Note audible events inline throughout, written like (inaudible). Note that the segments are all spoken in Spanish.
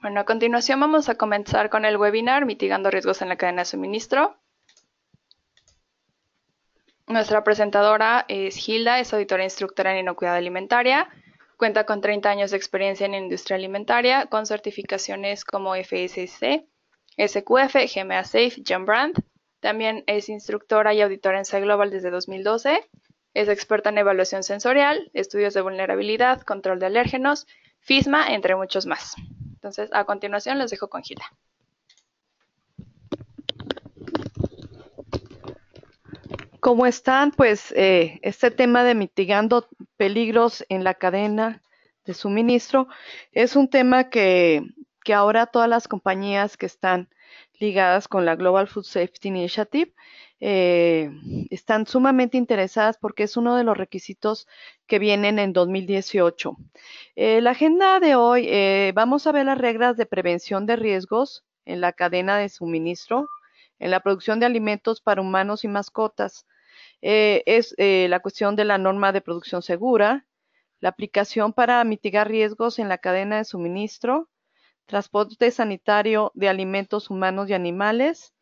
Bueno, a continuación vamos a comenzar con el webinar Mitigando riesgos en la cadena de suministro. Nuestra presentadora es Hilda, es auditora e instructora en inocuidad alimentaria. Cuenta con 30 años de experiencia en industria alimentaria, con certificaciones como FSC, SQF, GMA Safe, John Brand. También es instructora y auditora en SAI Global desde 2012. Es experta en evaluación sensorial, estudios de vulnerabilidad, control de alérgenos, FISMA, entre muchos más. Entonces, a continuación les dejo con Gila. ¿Cómo están? Pues eh, este tema de mitigando peligros en la cadena de suministro es un tema que, que ahora todas las compañías que están ligadas con la Global Food Safety Initiative. Eh, están sumamente interesadas porque es uno de los requisitos que vienen en 2018. Eh, la agenda de hoy, eh, vamos a ver las reglas de prevención de riesgos en la cadena de suministro, en la producción de alimentos para humanos y mascotas. es la cuestión de la norma de producción segura, la aplicación para mitigar riesgos en la cadena de suministro, transporte sanitario de alimentos humanos y animales,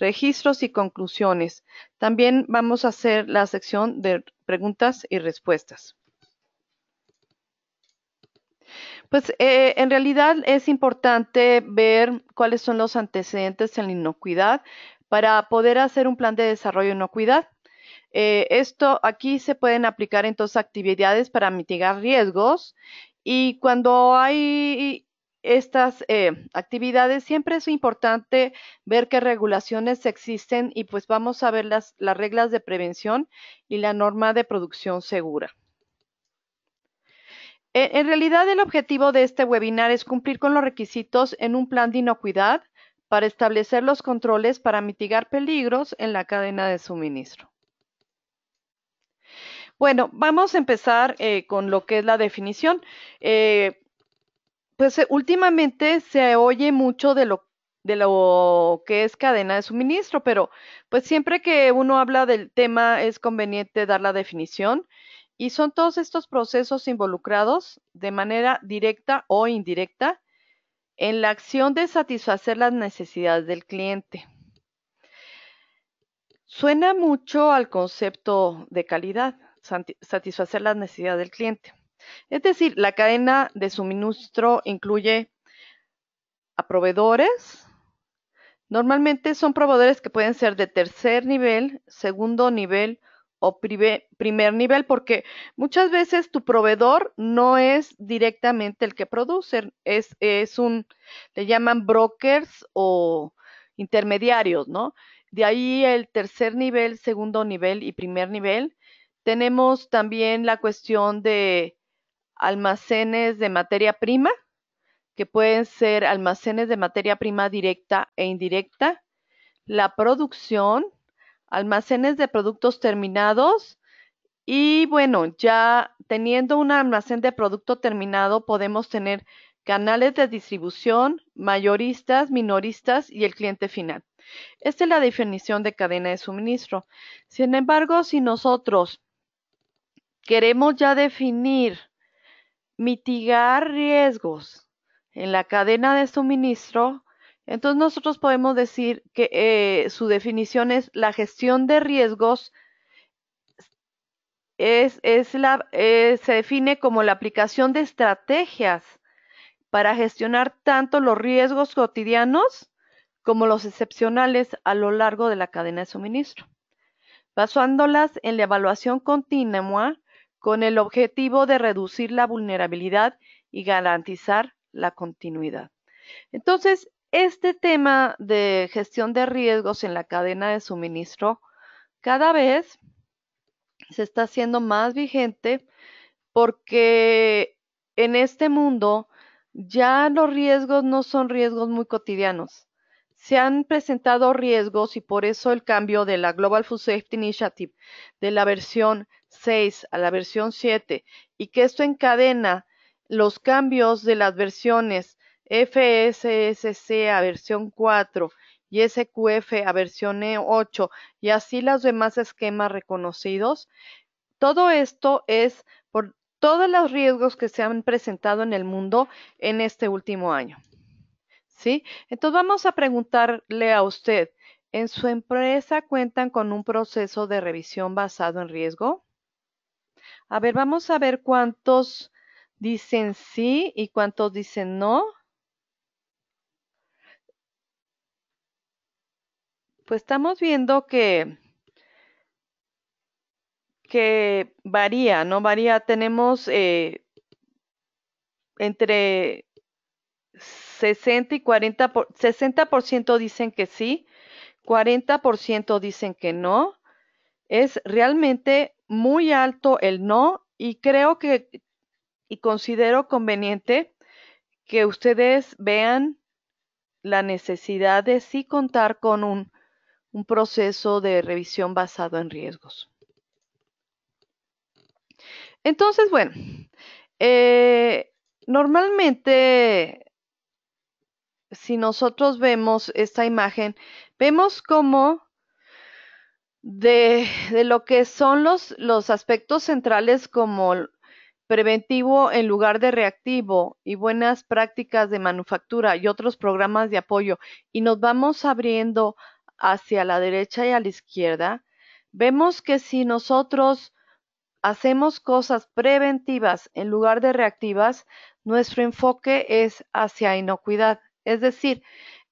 registros y conclusiones. También vamos a hacer la sección de preguntas y respuestas. Pues eh, en realidad es importante ver cuáles son los antecedentes en la inocuidad para poder hacer un plan de desarrollo de inocuidad. Eh, esto aquí se pueden aplicar entonces actividades para mitigar riesgos y cuando hay estas eh, actividades, siempre es importante ver qué regulaciones existen y pues vamos a ver las, reglas de prevención y la norma de producción segura. E, en, realidad, el objetivo de este webinar es cumplir con los requisitos en un plan de inocuidad para establecer los controles para mitigar peligros en la cadena de suministro. Bueno, vamos a empezar eh, con lo que es la definición. Eh, pues eh, últimamente se oye mucho de lo de lo que es cadena de suministro, pero pues siempre que uno habla del tema es conveniente dar la definición y son todos estos procesos involucrados de manera directa o indirecta en la acción de satisfacer las necesidades del cliente. Suena mucho al concepto de calidad, satisfacer las necesidades del cliente. Es decir, la cadena de suministro incluye a proveedores. Normalmente son proveedores que pueden ser de tercer nivel, segundo nivel o primer nivel, porque muchas veces tu proveedor no es directamente el que produce, es, es un, le llaman brokers o intermediarios, ¿no? De ahí el tercer nivel, segundo nivel y primer nivel. Tenemos también la cuestión de almacenes de materia prima, que pueden ser almacenes de materia prima directa e indirecta, la producción, almacenes de productos terminados y bueno, ya teniendo un almacén de producto terminado podemos tener canales de distribución, mayoristas, minoristas y el cliente final. Esta es la definición de cadena de suministro. Sin embargo, si nosotros queremos ya definir mitigar riesgos en la cadena de suministro, entonces nosotros podemos decir que eh, su definición es la gestión de riesgos es, eh, se define como la aplicación de estrategias para gestionar tanto los riesgos cotidianos como los excepcionales a lo largo de la cadena de suministro, basándolas en la evaluación continua con el objetivo de reducir la vulnerabilidad y garantizar la continuidad. Entonces, este tema de gestión de riesgos en la cadena de suministro cada vez se está haciendo más vigente porque en este mundo ya los riesgos no son riesgos muy cotidianos. Se han presentado riesgos y por eso el cambio de la Global Food Safety Initiative de la versión 6 a la versión 7 y que esto encadena los cambios de las versiones FSSC a versión 4 y SQF a versión 8 y así los demás esquemas reconocidos. Todo esto es por todos los riesgos que se han presentado en el mundo en este último año. ¿Sí? Entonces vamos a preguntarle a usted, ¿en su empresa cuentan con un proceso de revisión basado en riesgo? A ver, vamos a ver cuántos dicen sí y cuántos dicen no. Pues estamos viendo que, que varía, ¿no? Varía. Tenemos eh, entre 60 y 40, por, ciento dicen que sí, 40% dicen que no, es realmente muy alto el no y creo que y considero conveniente que ustedes vean la necesidad de sí contar con un, proceso de revisión basado en riesgos. Entonces, bueno, eh, normalmente si nosotros vemos esta imagen, vemos cómo de, lo que son los, los aspectos centrales como preventivo en lugar de reactivo y buenas prácticas de manufactura y otros programas de apoyo y nos vamos abriendo hacia la derecha y a la izquierda, vemos que si nosotros hacemos cosas preventivas en lugar de reactivas, nuestro enfoque es hacia inocuidad, es decir,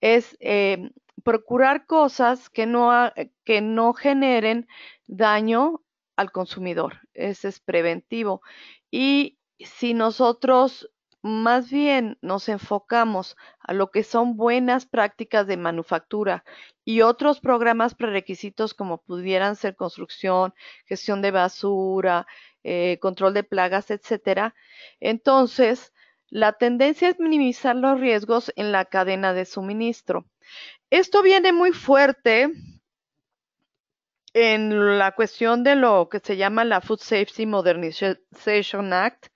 es eh, procurar cosas eh, que no, generen daño al consumidor. Ese es preventivo. Y si nosotros más bien nos enfocamos a lo que son buenas prácticas de manufactura y otros programas prerequisitos como pudieran ser construcción, gestión de basura, eh, control de plagas, etcétera, entonces la tendencia es minimizar los riesgos en la cadena de suministro. Esto viene muy fuerte en la cuestión de lo que se llama la Food Safety Modernization Act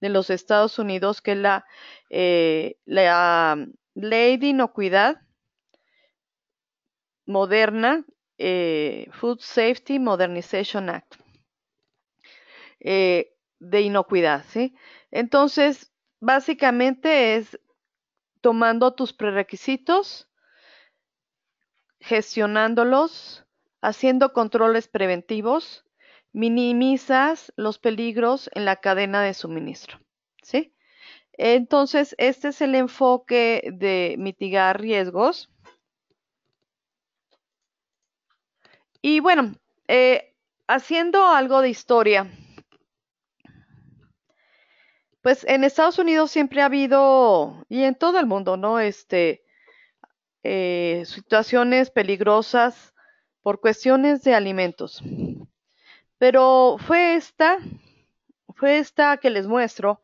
de los Estados Unidos, que es la, eh, ley de inocuidad moderna, eh, Food Safety Modernization Act, eh, de inocuidad, ¿sí? Entonces, básicamente es tomando tus prerequisitos, gestionándolos, haciendo controles preventivos, minimizas los peligros en la cadena de suministro. ¿sí? Entonces, este es el enfoque de mitigar riesgos. Y bueno, eh, haciendo algo de historia, pues en Estados Unidos siempre ha habido, y en todo el mundo, ¿no? Este, eh, situaciones peligrosas por cuestiones de alimentos. Pero fue esta, fue esta que les muestro,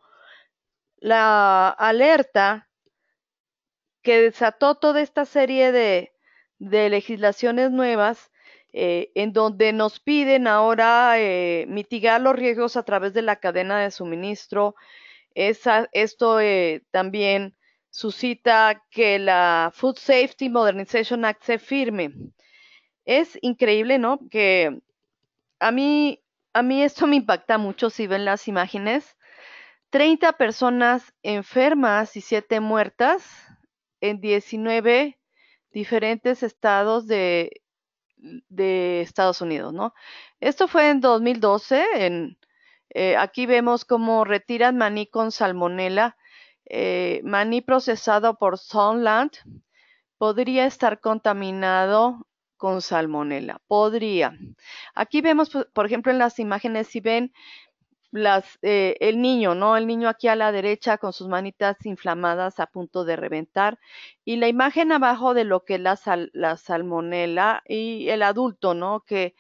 la alerta que desató toda esta serie de, de legislaciones nuevas eh, en donde nos piden ahora eh, mitigar los riesgos a través de la cadena de suministro. Esa, esto también suscita que la Food Safety Modernization Act se firme. Es increíble, ¿no? Que a mí, a mí esto me impacta mucho si ven las imágenes. 30 personas enfermas y 7 muertas en 19 diferentes estados de, de Estados Unidos, ¿no? Esto fue en 2012. En, eh, aquí vemos cómo retiran maní con salmonela eh, maní procesado por Sunland podría estar contaminado con salmonela. Podría. Aquí vemos, pues, por ejemplo, en las imágenes, si ven las, eh, el niño, ¿no? El niño aquí a la derecha con sus manitas inflamadas a punto de reventar. Y la imagen abajo de lo que es la, salmonella salmonela y el adulto, ¿no? Que,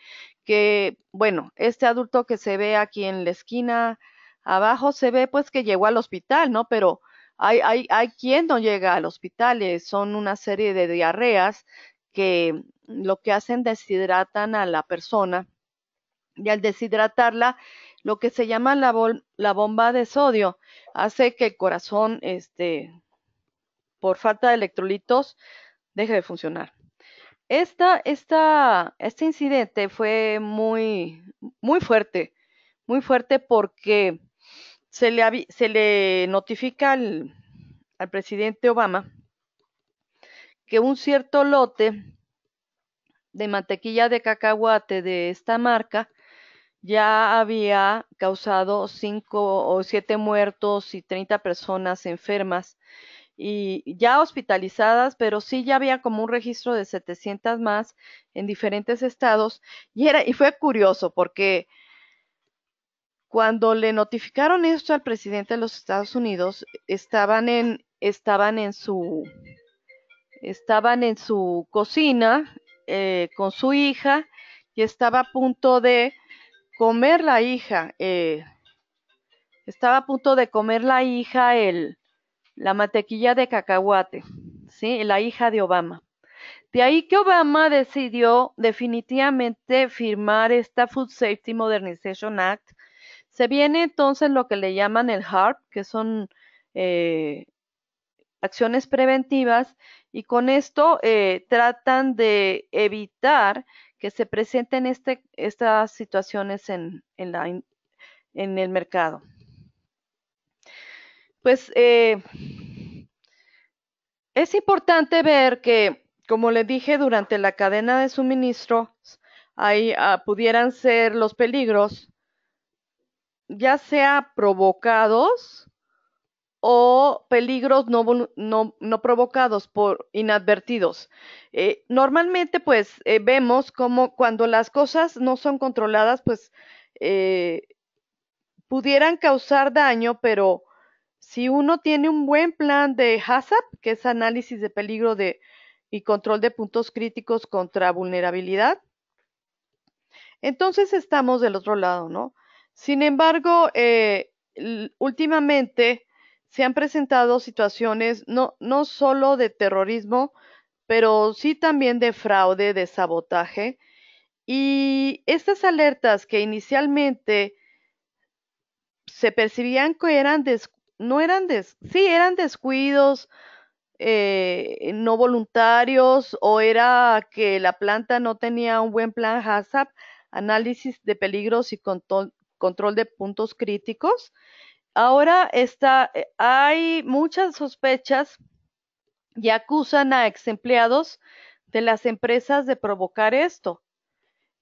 que, bueno, este adulto que se ve aquí en la esquina abajo se ve pues que llegó al hospital, ¿no? Pero hay, hay, hay quien no llega al hospital, eh, son una serie de diarreas que lo que hacen deshidratan a la persona y al deshidratarla lo que se llama la, la bomba de sodio hace que el corazón este por falta de electrolitos deje de funcionar. Esta, esta, este incidente fue muy, muy fuerte, muy fuerte porque se le, se le notifica al, al presidente Obama que un cierto lote de mantequilla de cacahuate de esta marca ya había causado cinco o siete muertos y 30 personas enfermas y ya hospitalizadas, pero sí ya había como un registro de 700 más en diferentes estados y era y fue curioso porque cuando le notificaron esto al presidente de los Estados Unidos, estaban en, estaban en su estaban en su cocina eh, con su hija y estaba a punto de comer la hija, eh, estaba a punto de comer la hija el, la mantequilla de cacahuate, ¿sí? la hija de Obama. De ahí que Obama decidió definitivamente firmar esta Food Safety Modernization Act se viene entonces lo que le llaman el HARP, que son eh, acciones preventivas, y con esto eh, tratan de evitar que se presenten este, estas situaciones en, el mercado. Pues eh, es importante ver que, como le dije, durante la cadena de suministro ahí ah, pudieran ser los peligros ya sea provocados o peligros no, no, no provocados por inadvertidos. Eh, normalmente, pues, eh, vemos como cuando las cosas no son controladas, pues, eh, pudieran causar daño, pero si uno tiene un buen plan de HACCP, que es análisis de peligro de, y control de puntos críticos contra vulnerabilidad, entonces estamos del otro lado, ¿no? Sin embargo, eh, últimamente se han presentado situaciones no, no solo de terrorismo, pero sí también de fraude, de sabotaje. Y estas alertas que inicialmente se percibían que eran eran sí eran descuidos eh, no voluntarios o era que la planta no tenía un buen plan HACCP, análisis de peligros y control, control de puntos críticos. Ahora está, eh, hay muchas sospechas y acusan a ex empleados de las empresas de provocar esto.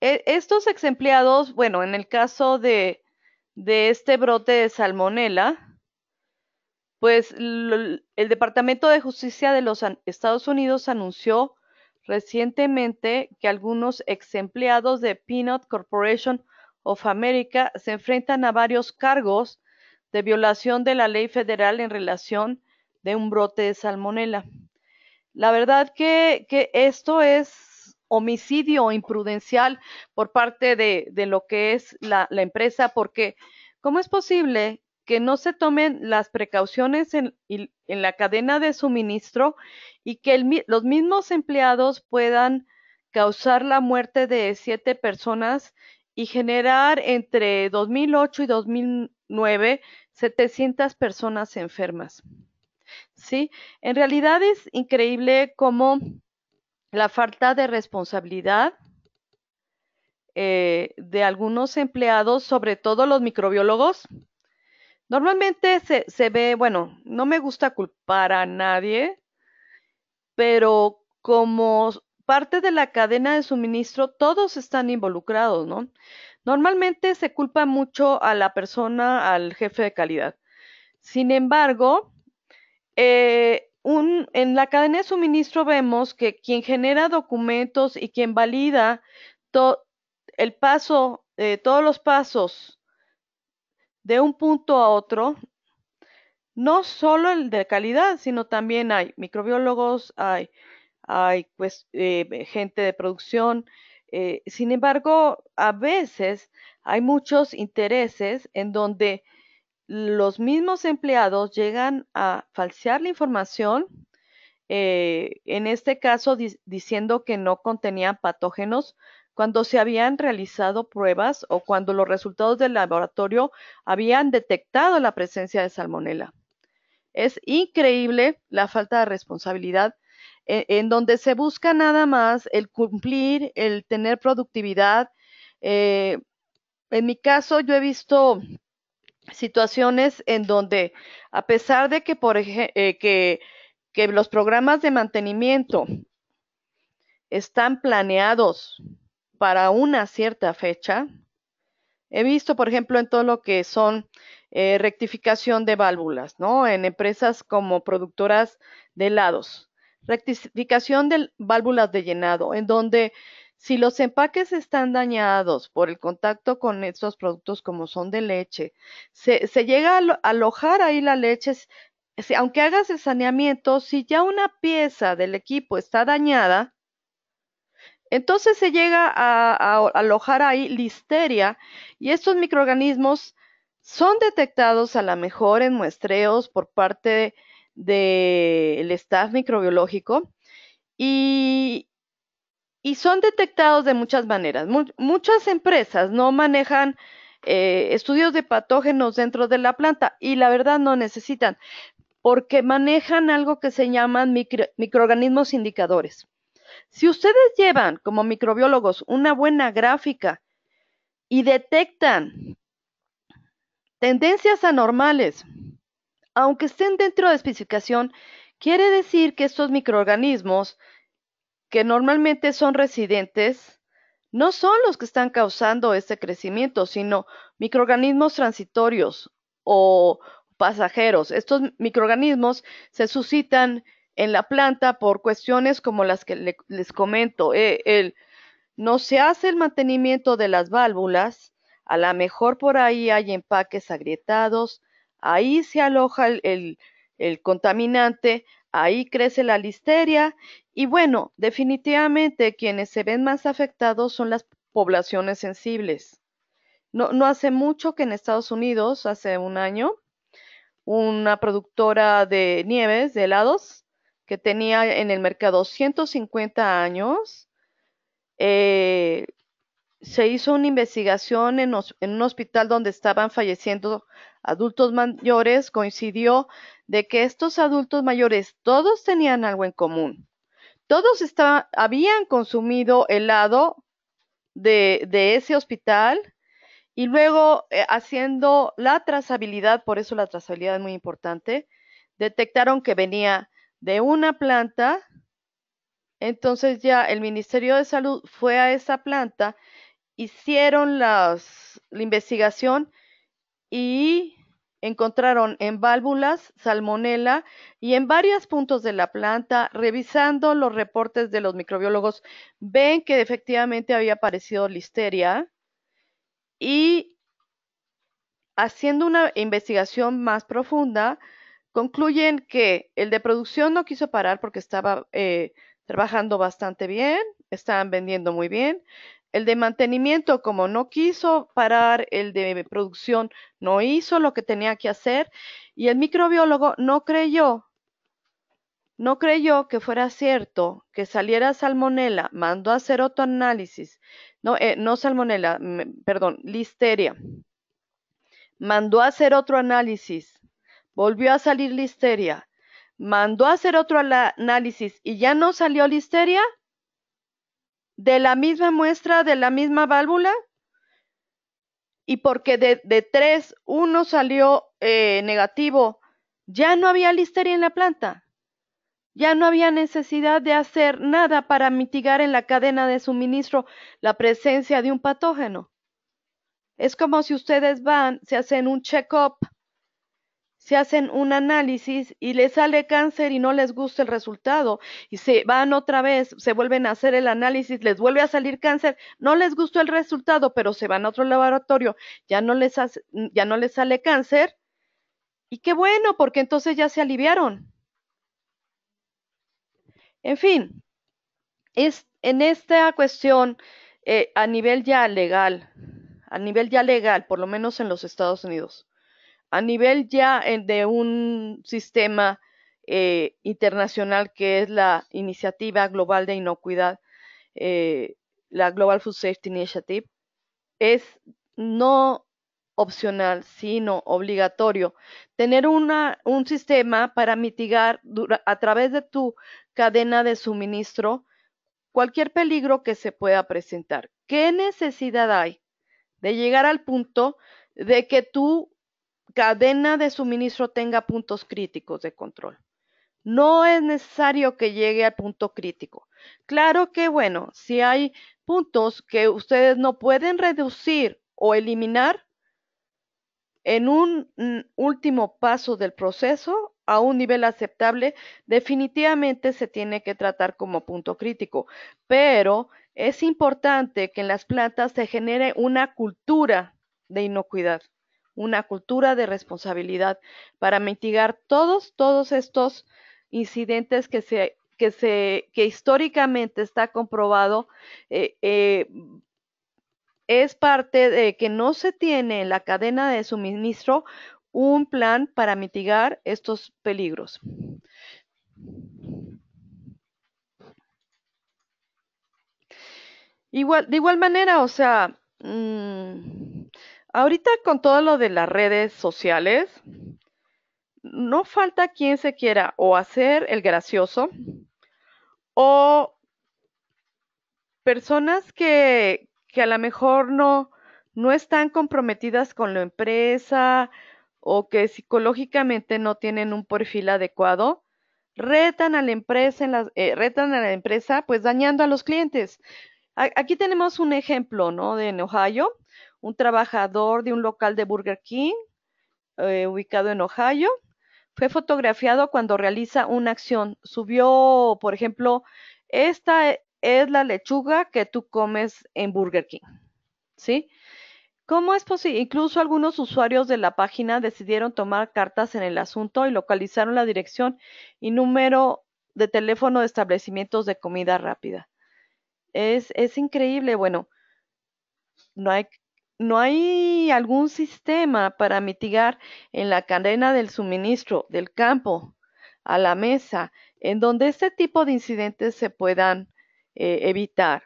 E, estos ex empleados, bueno, en el caso de, de este brote de salmonela, pues el Departamento de Justicia de los Estados Unidos anunció recientemente que algunos ex empleados de Peanut Corporation of America se enfrentan a varios cargos de violación de la ley federal en relación de un brote de salmonela. La verdad que, que esto es homicidio imprudencial por parte de, de lo que es la, la, empresa, porque ¿cómo es posible que no se tomen las precauciones en, la cadena de suministro y que los mismos empleados puedan causar la muerte de siete personas y generar entre 2008 y 2009 700 personas enfermas. ¿Sí? En realidad es increíble cómo la falta de responsabilidad eh, de algunos empleados, sobre todo los microbiólogos, Normalmente se, se, ve, bueno, no me gusta culpar a nadie, pero como parte de la cadena de suministro, todos están involucrados, ¿no? Normalmente se culpa mucho a la persona, al jefe de calidad. Sin embargo, eh, en la cadena de suministro vemos que quien genera documentos y quien valida todo el paso, eh, todos los pasos de un punto a otro, no solo el de calidad, sino también hay microbiólogos, hay hay eh, gente de producción. Eh, sin embargo, a veces hay muchos intereses en donde los mismos empleados llegan a falsear la información, eh, en este caso diciendo que no contenían patógenos cuando se habían realizado pruebas o cuando los resultados del laboratorio habían detectado la presencia de salmonela. Es increíble la falta de responsabilidad e, en, donde se busca nada más el cumplir, el tener productividad. Eh, en mi caso, yo he visto situaciones en donde, a pesar de que, por eh, que, los programas de mantenimiento están planeados para una cierta fecha, he visto, por ejemplo, en todo lo que son eh, rectificación de válvulas, ¿no? En empresas como productoras de helados. Rectificación de válvulas de llenado, en donde si los empaques están dañados por el contacto con estos productos como son de leche, se, llega a alojar ahí la leche, aunque hagas el saneamiento, si ya una pieza del equipo está dañada, entonces se llega a, alojar ahí listeria y estos microorganismos son detectados a lo mejor en muestreos por parte de, del staff microbiológico y, y, son detectados de muchas maneras. muchas empresas no manejan eh, estudios de patógenos dentro de la planta y la verdad no necesitan porque manejan algo que se llaman microorganismos indicadores. Si ustedes llevan como microbiólogos una buena gráfica y detectan tendencias anormales aunque estén dentro de especificación, quiere decir que estos microorganismos, que normalmente son residentes, no son los que están causando este crecimiento, sino microorganismos transitorios o pasajeros. Estos microorganismos se suscitan en la planta por cuestiones como las que les comento. E, no se hace el mantenimiento de las válvulas, a lo mejor por ahí hay empaques agrietados, ahí se aloja el, el, contaminante, ahí crece la listeria y bueno, definitivamente quienes se ven más afectados son las poblaciones sensibles. No, no hace mucho que en Estados Unidos, hace un año, una productora de nieves, de helados, que tenía en el mercado 150 años, eh, se hizo una investigación en, un hospital donde estaban falleciendo adultos mayores, coincidió de que estos adultos mayores todos tenían algo en común. Todos habían consumido helado de, de ese hospital y luego eh, haciendo la trazabilidad, por eso la trazabilidad es muy importante, detectaron que venía de una planta entonces ya el Ministerio de Salud fue a esa planta hicieron la investigación y encontraron en válvulas salmonela y en varios puntos de la planta, revisando los reportes de los microbiólogos, ven que efectivamente había aparecido listeria y haciendo una investigación más profunda, concluyen que el de producción no quiso parar porque estaba eh, trabajando bastante bien, estaban vendiendo muy bien, el de mantenimiento, como no quiso parar, el de producción no hizo lo que tenía que hacer y el microbiólogo no creyó, no creyó que fuera cierto que saliera salmonela, mandó a hacer otro análisis, no, eh, no salmonela, perdón, listeria, mandó a hacer otro análisis, volvió a salir listeria, mandó a hacer otro análisis y ya no salió listeria, de la misma muestra, de la misma válvula, y porque de, tres uno salió eh, negativo, ya no había listeria en la planta, ya no había necesidad de hacer nada para mitigar en la cadena de suministro la presencia de un patógeno. Es como si ustedes van, se hacen un check-up se hacen un análisis y les sale cáncer y no les gusta el resultado y se van otra vez, se vuelven a hacer el análisis, les vuelve a salir cáncer, no les gustó el resultado, pero se van a otro laboratorio, ya no les, ya no les sale cáncer y qué bueno, porque entonces ya se aliviaron. En fin, es en esta cuestión eh, a nivel ya legal, a nivel ya legal, por lo menos en los Estados Unidos a nivel ya eh, de un sistema eh, internacional que es la iniciativa global de inocuidad, eh, la Global Food Safety Initiative, es no opcional, sino obligatorio, tener una, un sistema para mitigar a través de tu cadena de suministro cualquier peligro que se pueda presentar. ¿Qué necesidad hay de llegar al punto de que tú cadena de suministro tenga puntos críticos de control. No es necesario que llegue al punto crítico. Claro que, bueno, si hay puntos que ustedes no pueden reducir o eliminar, en un mm, último paso del proceso a un nivel aceptable, definitivamente se tiene que tratar como punto crítico. Pero es importante que en las plantas se genere una cultura de inocuidad una cultura de responsabilidad para mitigar todos, todos estos incidentes que se que se que históricamente está comprobado eh, eh, es parte de que no se tiene en la cadena de suministro un plan para mitigar estos peligros. Igual, de igual manera, o sea, mm, ahorita con todo lo de las redes sociales, no falta quien se quiera o hacer el gracioso o personas que, que a lo mejor no, no están comprometidas con la empresa o que psicológicamente no tienen un perfil adecuado, retan a la empresa, eh, retan a la empresa pues dañando a los clientes. aquí tenemos un ejemplo, ¿no? De en Ohio, un trabajador de un local de Burger King eh, ubicado en Ohio. Fue fotografiado cuando realiza una acción. Subió, por ejemplo, esta es la lechuga que tú comes en Burger King. ¿Sí? ¿Cómo es posible? Incluso algunos usuarios de la página decidieron tomar cartas en el asunto y localizaron la dirección y número de teléfono de establecimientos de comida rápida. Es, es increíble. Bueno, no hay no hay algún sistema para mitigar en la cadena del suministro del campo a la mesa en donde este tipo de incidentes se puedan eh, evitar.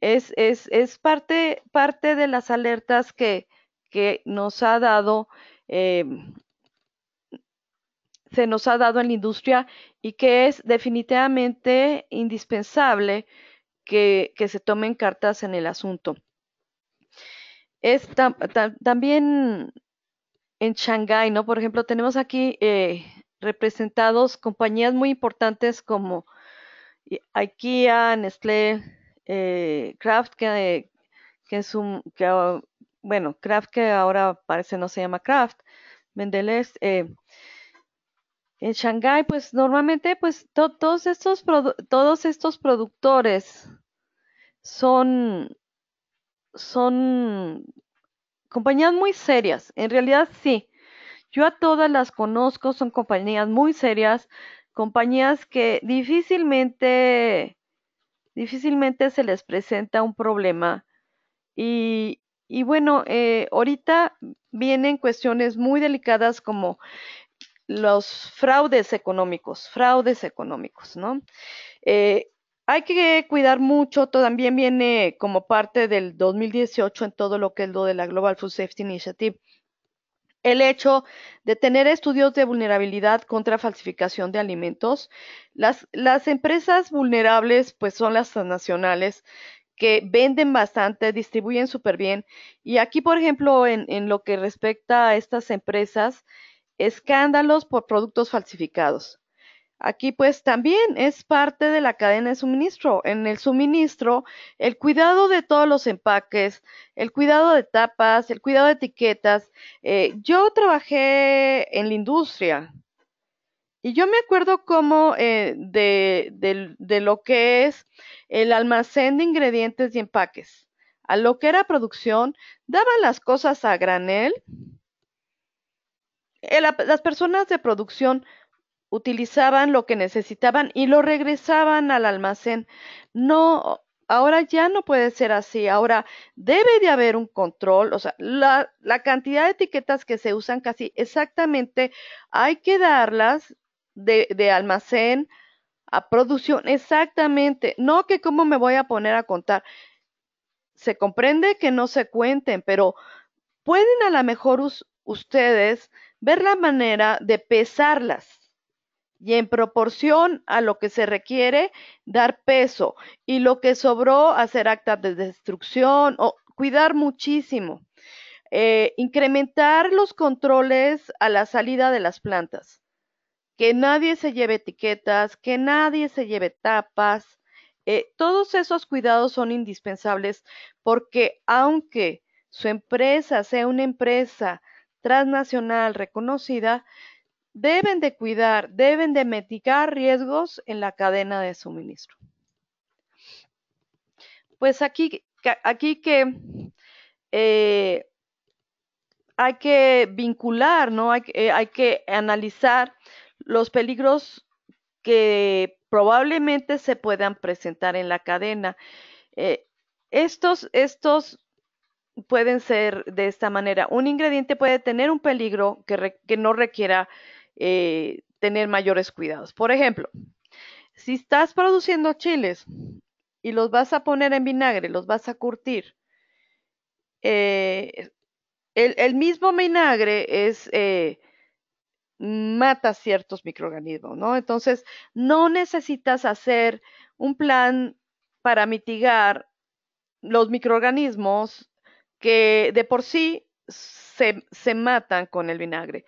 Es, es, parte, parte, de las alertas que, que nos ha dado, eh, se nos ha dado en la industria y que es definitivamente indispensable que se tomen cartas en el asunto es también en Shanghái, ¿no? Por ejemplo, tenemos aquí eh, representados compañías muy importantes como eh, IKEA, Nestlé, eh, Kraft, que, que es un, que, bueno, Kraft que ahora parece no se llama Kraft, Mendeles. en Shanghái, pues normalmente, pues todos, estos todos estos productores son son compañías muy serias, en realidad sí. Yo a todas las conozco, son compañías muy serias, compañías que difícilmente, difícilmente se les presenta un problema. Y, bueno, eh, ahorita vienen cuestiones muy delicadas como los fraudes económicos, fraudes económicos, ¿no? Eh, hay que cuidar mucho, también viene como parte del 2018 en todo lo que es lo de la Global Food Safety Initiative. El hecho de tener estudios de vulnerabilidad contra falsificación de alimentos. Las, empresas vulnerables, pues son las transnacionales que venden bastante, distribuyen súper bien. Y aquí, por ejemplo, en lo que respecta a estas empresas, escándalos por productos falsificados. Aquí pues también es parte de la cadena de suministro. En el suministro, el cuidado de todos los empaques, el cuidado de tapas, el cuidado de etiquetas. Eh, yo trabajé en la industria y yo me acuerdo cómo eh, de, lo que es el almacén de ingredientes y empaques. A lo que era producción, daban las cosas a granel. Eh, las personas de producción utilizaban lo que necesitaban y lo regresaban al almacén. No, ahora ya no puede ser así. Ahora debe de haber un control, o sea, la, cantidad de etiquetas que se usan casi exactamente hay que darlas de, de almacén a producción, exactamente. No que cómo me voy a poner a contar. Se comprende que no se cuenten, pero pueden a lo mejor ustedes ver la manera de pesarlas y en proporción a lo que se requiere dar peso y lo que sobró hacer actas de destrucción o cuidar muchísimo. Eh, incrementar los controles a la salida de las plantas, que nadie se lleve etiquetas, que nadie se lleve tapas. Eh, todos esos cuidados son indispensables porque aunque su empresa sea una empresa transnacional reconocida, deben de cuidar, deben de mitigar riesgos en la cadena de suministro. Pues aquí, aquí que eh, hay que vincular, eh, Hay, que analizar los peligros que probablemente se puedan presentar en la cadena. Eh, estos, pueden ser de esta manera. Un ingrediente puede tener un peligro que, que no requiera eh, tener mayores cuidados. Por ejemplo, si estás produciendo chiles y los vas a poner en vinagre, los vas a curtir, eh, el, mismo vinagre es... Eh, mata ciertos microorganismos, ¿no? Entonces, no necesitas hacer un plan para mitigar los microorganismos que de por sí se, matan con el vinagre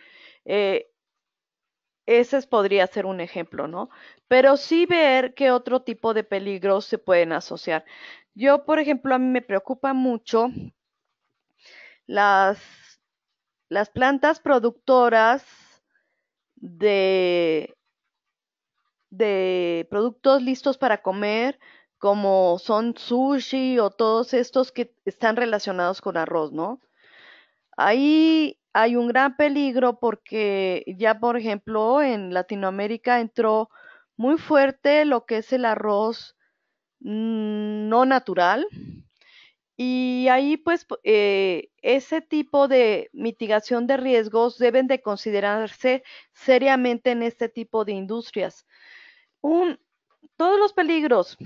ese podría ser un ejemplo, ¿no? Pero sí ver qué otro tipo de peligros se pueden asociar. Yo, por ejemplo, a mí me preocupa mucho las, las plantas productoras de, de productos listos para comer, como son sushi o todos estos que están relacionados con arroz, ¿no? Ahí hay un gran peligro porque ya, por ejemplo, en Latinoamérica entró muy fuerte lo que es el arroz mm, no natural. Y ahí, pues, eh, ese tipo de mitigación de riesgos deben de considerarse seriamente en este tipo de industrias. todos los peligros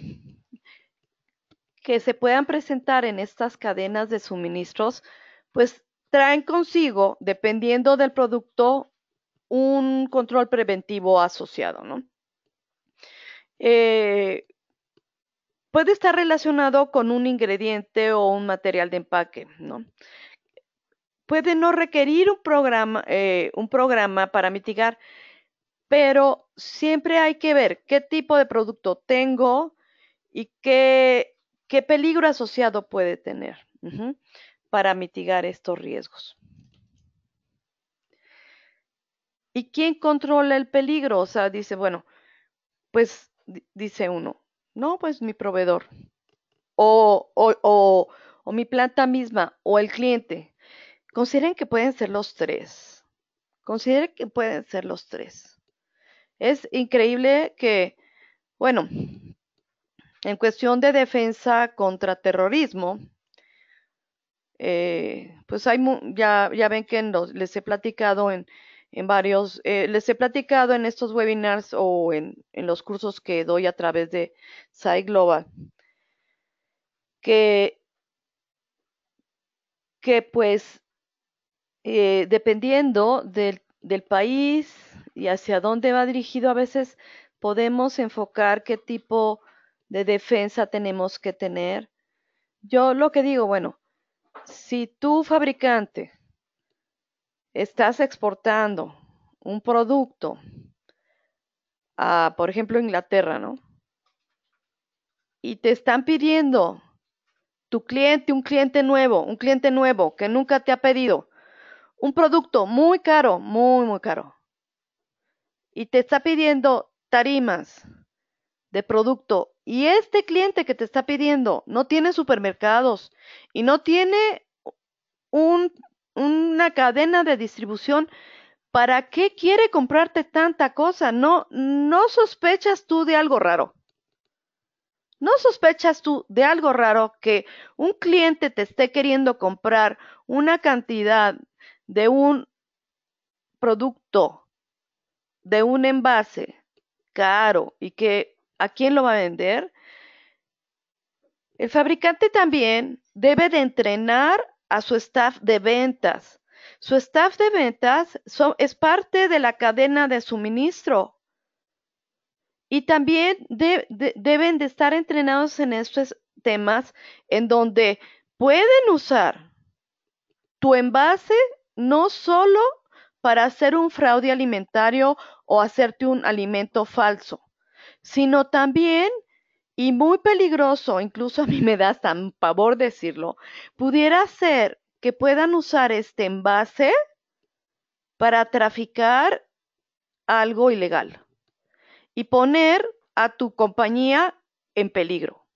que se puedan presentar en estas cadenas de suministros, pues traen consigo, dependiendo del producto, un control preventivo asociado, ¿no? Eh, puede estar relacionado con un ingrediente o un material de empaque, ¿no? Puede no requerir un programa, eh, un programa para mitigar, pero siempre hay que ver qué tipo de producto tengo y qué, qué peligro asociado puede tener para mitigar estos riesgos. ¿Y quién controla el peligro? O sea, dice, bueno, pues dice uno, no, pues mi proveedor, o, o, o, mi planta misma, o el cliente. Consideren que pueden ser los tres. Consideren que pueden ser los tres. Es increíble que, bueno, en cuestión de defensa contra terrorismo, eh, pues hay, ya, ya ven que les he platicado en, varios, eh, les he platicado en estos webinars o en, los cursos que doy a través de SAI Global, que, que pues eh, dependiendo del, del país y hacia dónde va dirigido, a veces podemos enfocar qué tipo de defensa tenemos que tener. Yo lo que digo, bueno, si tú fabricante estás exportando un producto a, por ejemplo, Inglaterra, ¿no? Y te están pidiendo tu cliente, un cliente nuevo, un cliente nuevo que nunca te ha pedido, un producto muy caro, muy, muy caro. Y te está pidiendo tarimas de producto y este cliente que te está pidiendo no tiene supermercados y no tiene una cadena de distribución, ¿para qué quiere comprarte tanta cosa? No, no sospechas tú de algo raro. ¿No sospechas tú de algo raro que un cliente te esté queriendo comprar una cantidad de un producto, de un envase caro y que a quién lo va a vender. El fabricante también debe de entrenar a su staff de ventas. Su staff de ventas es parte de la cadena de suministro y también deben de estar entrenados en estos temas en donde pueden usar tu envase no solo para hacer un fraude alimentario o hacerte un alimento falso, sino también, y muy peligroso, incluso a mí me da tan pavor decirlo, pudiera ser que puedan usar este envase para traficar algo ilegal y poner a tu compañía en peligro.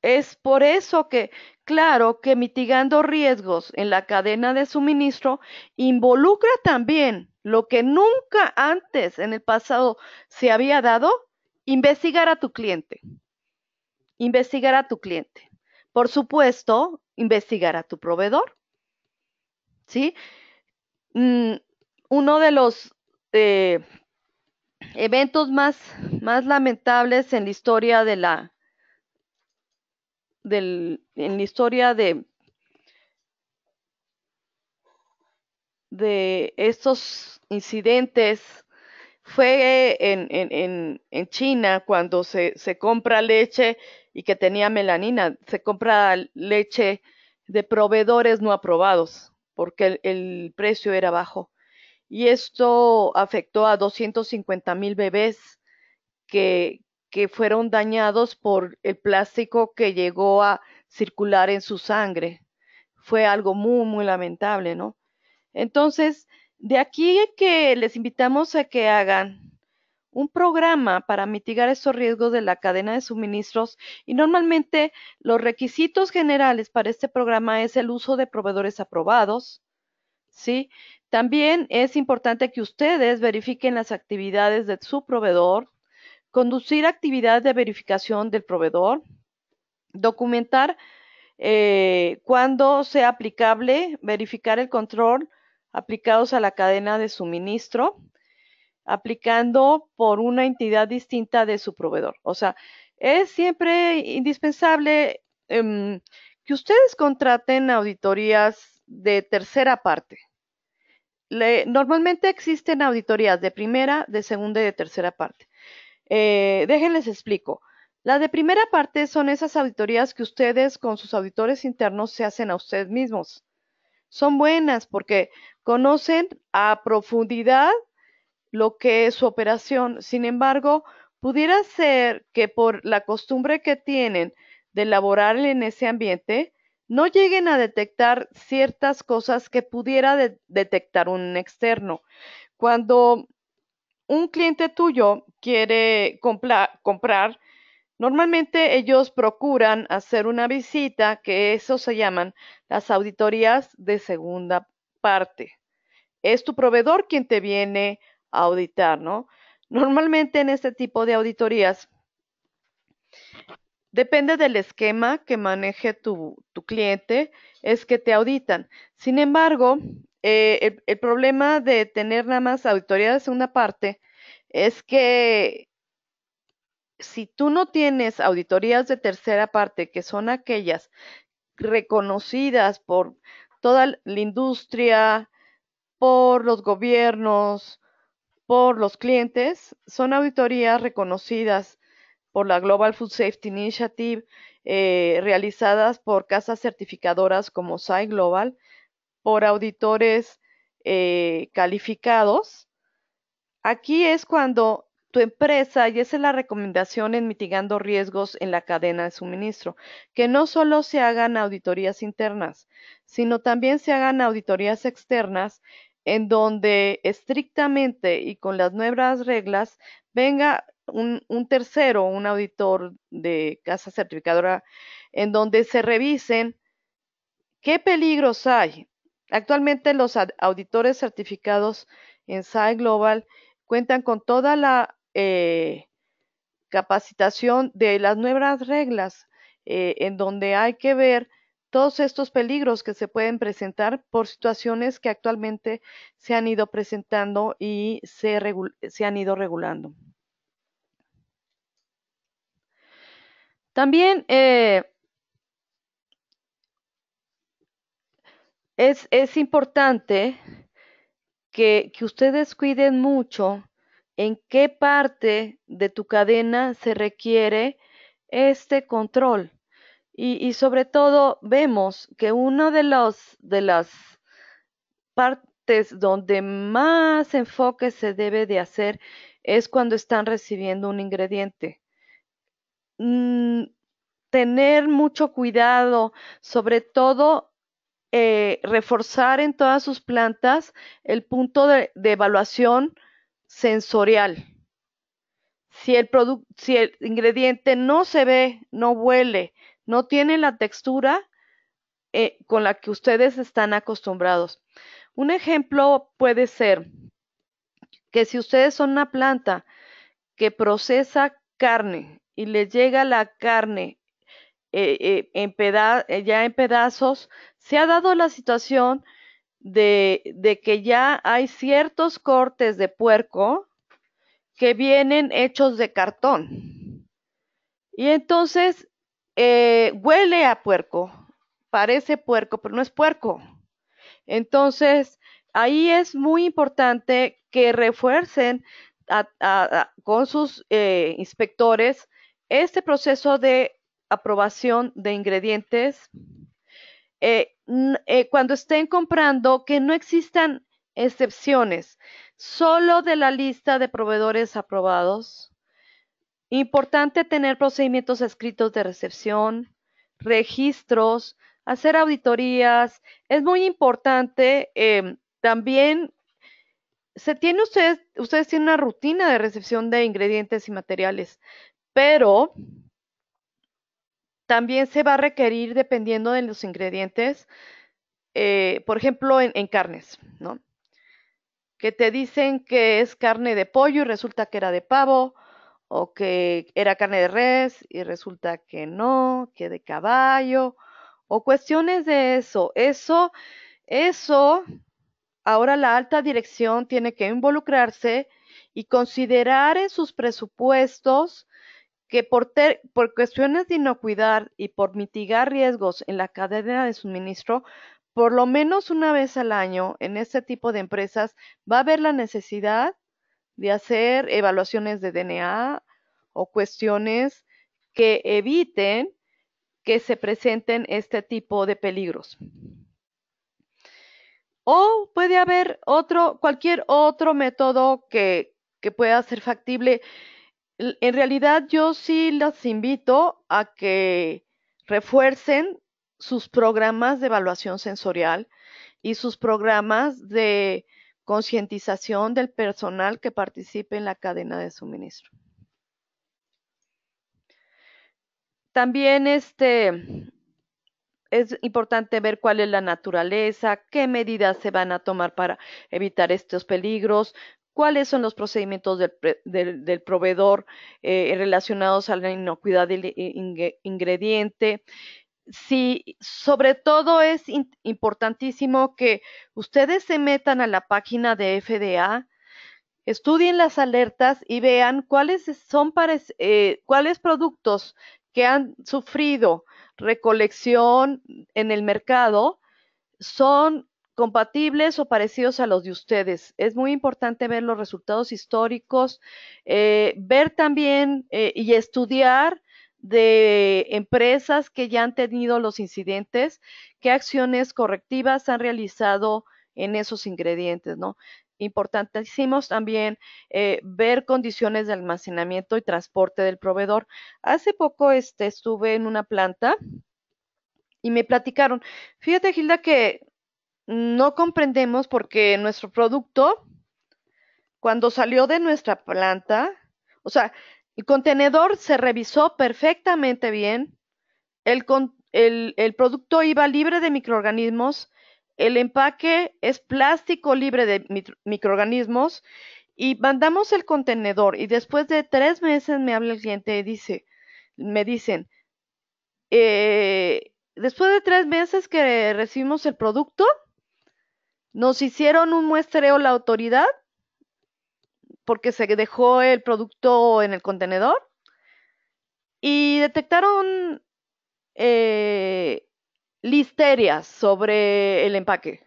Es por eso que, claro, que mitigando riesgos en la cadena de suministro involucra también lo que nunca antes en el pasado se había dado, Investigar a tu cliente. Investigar a tu cliente. Por supuesto, investigar a tu proveedor. ¿Sí? Mm, uno de los eh, eventos más, más lamentables en la historia de la en la historia de de estos incidentes fue en, en, en, en China cuando se, se, compra leche y que tenía melanina, se compra leche de proveedores no aprobados porque el, precio era bajo. Y esto afectó a 250 mil bebés que, que fueron dañados por el plástico que llegó a circular en su sangre. Fue algo muy, muy lamentable, ¿no? Entonces, de aquí que les invitamos a que hagan un programa para mitigar estos riesgos de la cadena de suministros y normalmente los requisitos generales para este programa es el uso de proveedores aprobados, ¿sí? También es importante que ustedes verifiquen las actividades de su proveedor, conducir actividad de verificación del proveedor, documentar eh, cuándo cuando sea aplicable, verificar el control aplicados a la cadena de suministro, aplicando por una entidad distinta de su proveedor. O sea, es siempre indispensable em, que ustedes contraten auditorías de tercera parte. normalmente existen auditorías de primera, de segunda y de tercera parte. Eh, déjenles explico. Las de primera parte son esas auditorías que ustedes con sus auditores internos se hacen a ustedes mismos son buenas porque conocen a profundidad lo que es su operación. Sin embargo, pudiera ser que por la costumbre que tienen de laborar en ese ambiente, no lleguen a detectar ciertas cosas que pudiera detectar un externo. Cuando un cliente tuyo quiere comprar Normalmente ellos procuran hacer una visita, que eso se llaman las auditorías de segunda parte. Es tu proveedor quien te viene a auditar, ¿no? Normalmente en este tipo de auditorías Depende del esquema que maneje tu, tu, cliente, es que te auditan. Sin embargo, eh, el, el, problema de tener nada más auditoría de segunda parte es que si tú no tienes auditorías de tercera parte, que son aquellas reconocidas por toda la industria, por los gobiernos, por los clientes, son auditorías reconocidas por la Global Food Safety Initiative, eh, realizadas por casas certificadoras como SAI Global, por auditores eh, calificados. Aquí es cuando tu empresa y esa es la recomendación en mitigando riesgos en la cadena de suministro, que no solo se hagan auditorías internas, sino también se hagan auditorías externas en donde estrictamente y con las nuevas reglas venga un, tercero, un auditor de casa certificadora, en donde se revisen qué peligros hay. Actualmente los auditores certificados en SAI Global cuentan con toda la eh, capacitación de las nuevas reglas, eh, en donde hay que ver todos estos peligros que se pueden presentar por situaciones que actualmente se han ido presentando y se, han ido regulando. También eh, es, importante que ustedes cuiden mucho en qué parte de tu cadena se requiere este control. Y, sobre todo vemos que una de, de las partes donde más enfoque se debe de hacer es cuando están recibiendo un ingrediente. Mm, tener mucho cuidado, sobre todo eh, reforzar en todas sus plantas el punto de evaluación sensorial. Si el, si el ingrediente no se ve, no huele, no tiene la textura eh, con la que ustedes están acostumbrados. Un ejemplo puede ser que si ustedes son una planta que procesa carne y le llega la carne eh, eh, ya en pedazos, se ha dado la situación de, que ya hay ciertos cortes de puerco que vienen hechos de cartón. Y entonces eh, huele a puerco, parece puerco, pero no es puerco. Entonces, ahí es muy importante que refuercen con sus eh, inspectores este proceso de aprobación de ingredientes eh, eh, cuando estén comprando, que no existan excepciones, solo de la lista de proveedores aprobados. Importante tener procedimientos escritos de recepción, registros, hacer auditorías. Es muy importante eh, también se tiene ustedes, ustedes tienen una rutina de recepción de ingredientes y materiales, pero también se va a requerir, dependiendo de los ingredientes, eh, por ejemplo, en, en, carnes, ¿no? Que te dicen que es carne de pollo y resulta que era de pavo, o que era carne de res y resulta que no, que de caballo, o cuestiones de eso. Eso, eso, ahora la alta dirección tiene que involucrarse y considerar en sus presupuestos que por, cuestiones de inocuidad y por mitigar riesgos en la cadena de suministro, por lo menos una vez al año en este tipo de empresas va a haber la necesidad de hacer evaluaciones de DNA o cuestiones que eviten que se presenten este tipo de peligros. O puede haber otro, cualquier otro método que, que pueda ser factible en realidad yo sí las invito a que refuercen sus programas de evaluación sensorial y sus programas de concientización del personal que participe en la cadena de suministro. También este, es importante ver cuál es la naturaleza, qué medidas se van a tomar para evitar estos peligros, cuáles son los procedimientos del, proveedor eh, relacionados a la inocuidad del eh, ingrediente. Sí, sobre todo es importantísimo que ustedes se metan a la página de FDA, estudien las alertas y vean cuáles son eh, cuáles productos que han sufrido recolección en el mercado son compatibles o parecidos a los de ustedes. Es muy importante ver los resultados históricos, eh, ver también eh, y estudiar de empresas que ya han tenido los incidentes, qué acciones correctivas han realizado en esos ingredientes, ¿no? Importantísimo también eh, ver condiciones de almacenamiento y transporte del proveedor. Hace poco este, estuve en una planta y me platicaron, fíjate Gilda que no comprendemos porque nuestro producto, cuando salió de nuestra planta, o sea, el contenedor se revisó perfectamente bien, el, producto iba libre de microorganismos, el empaque es plástico libre de microorganismos y mandamos el contenedor y después de tres meses me habla el cliente y dice, me dicen, eh, después de tres meses que recibimos el producto, nos hicieron un muestreo la autoridad porque se dejó el producto en el contenedor y detectaron listeria eh, listerias sobre el empaque.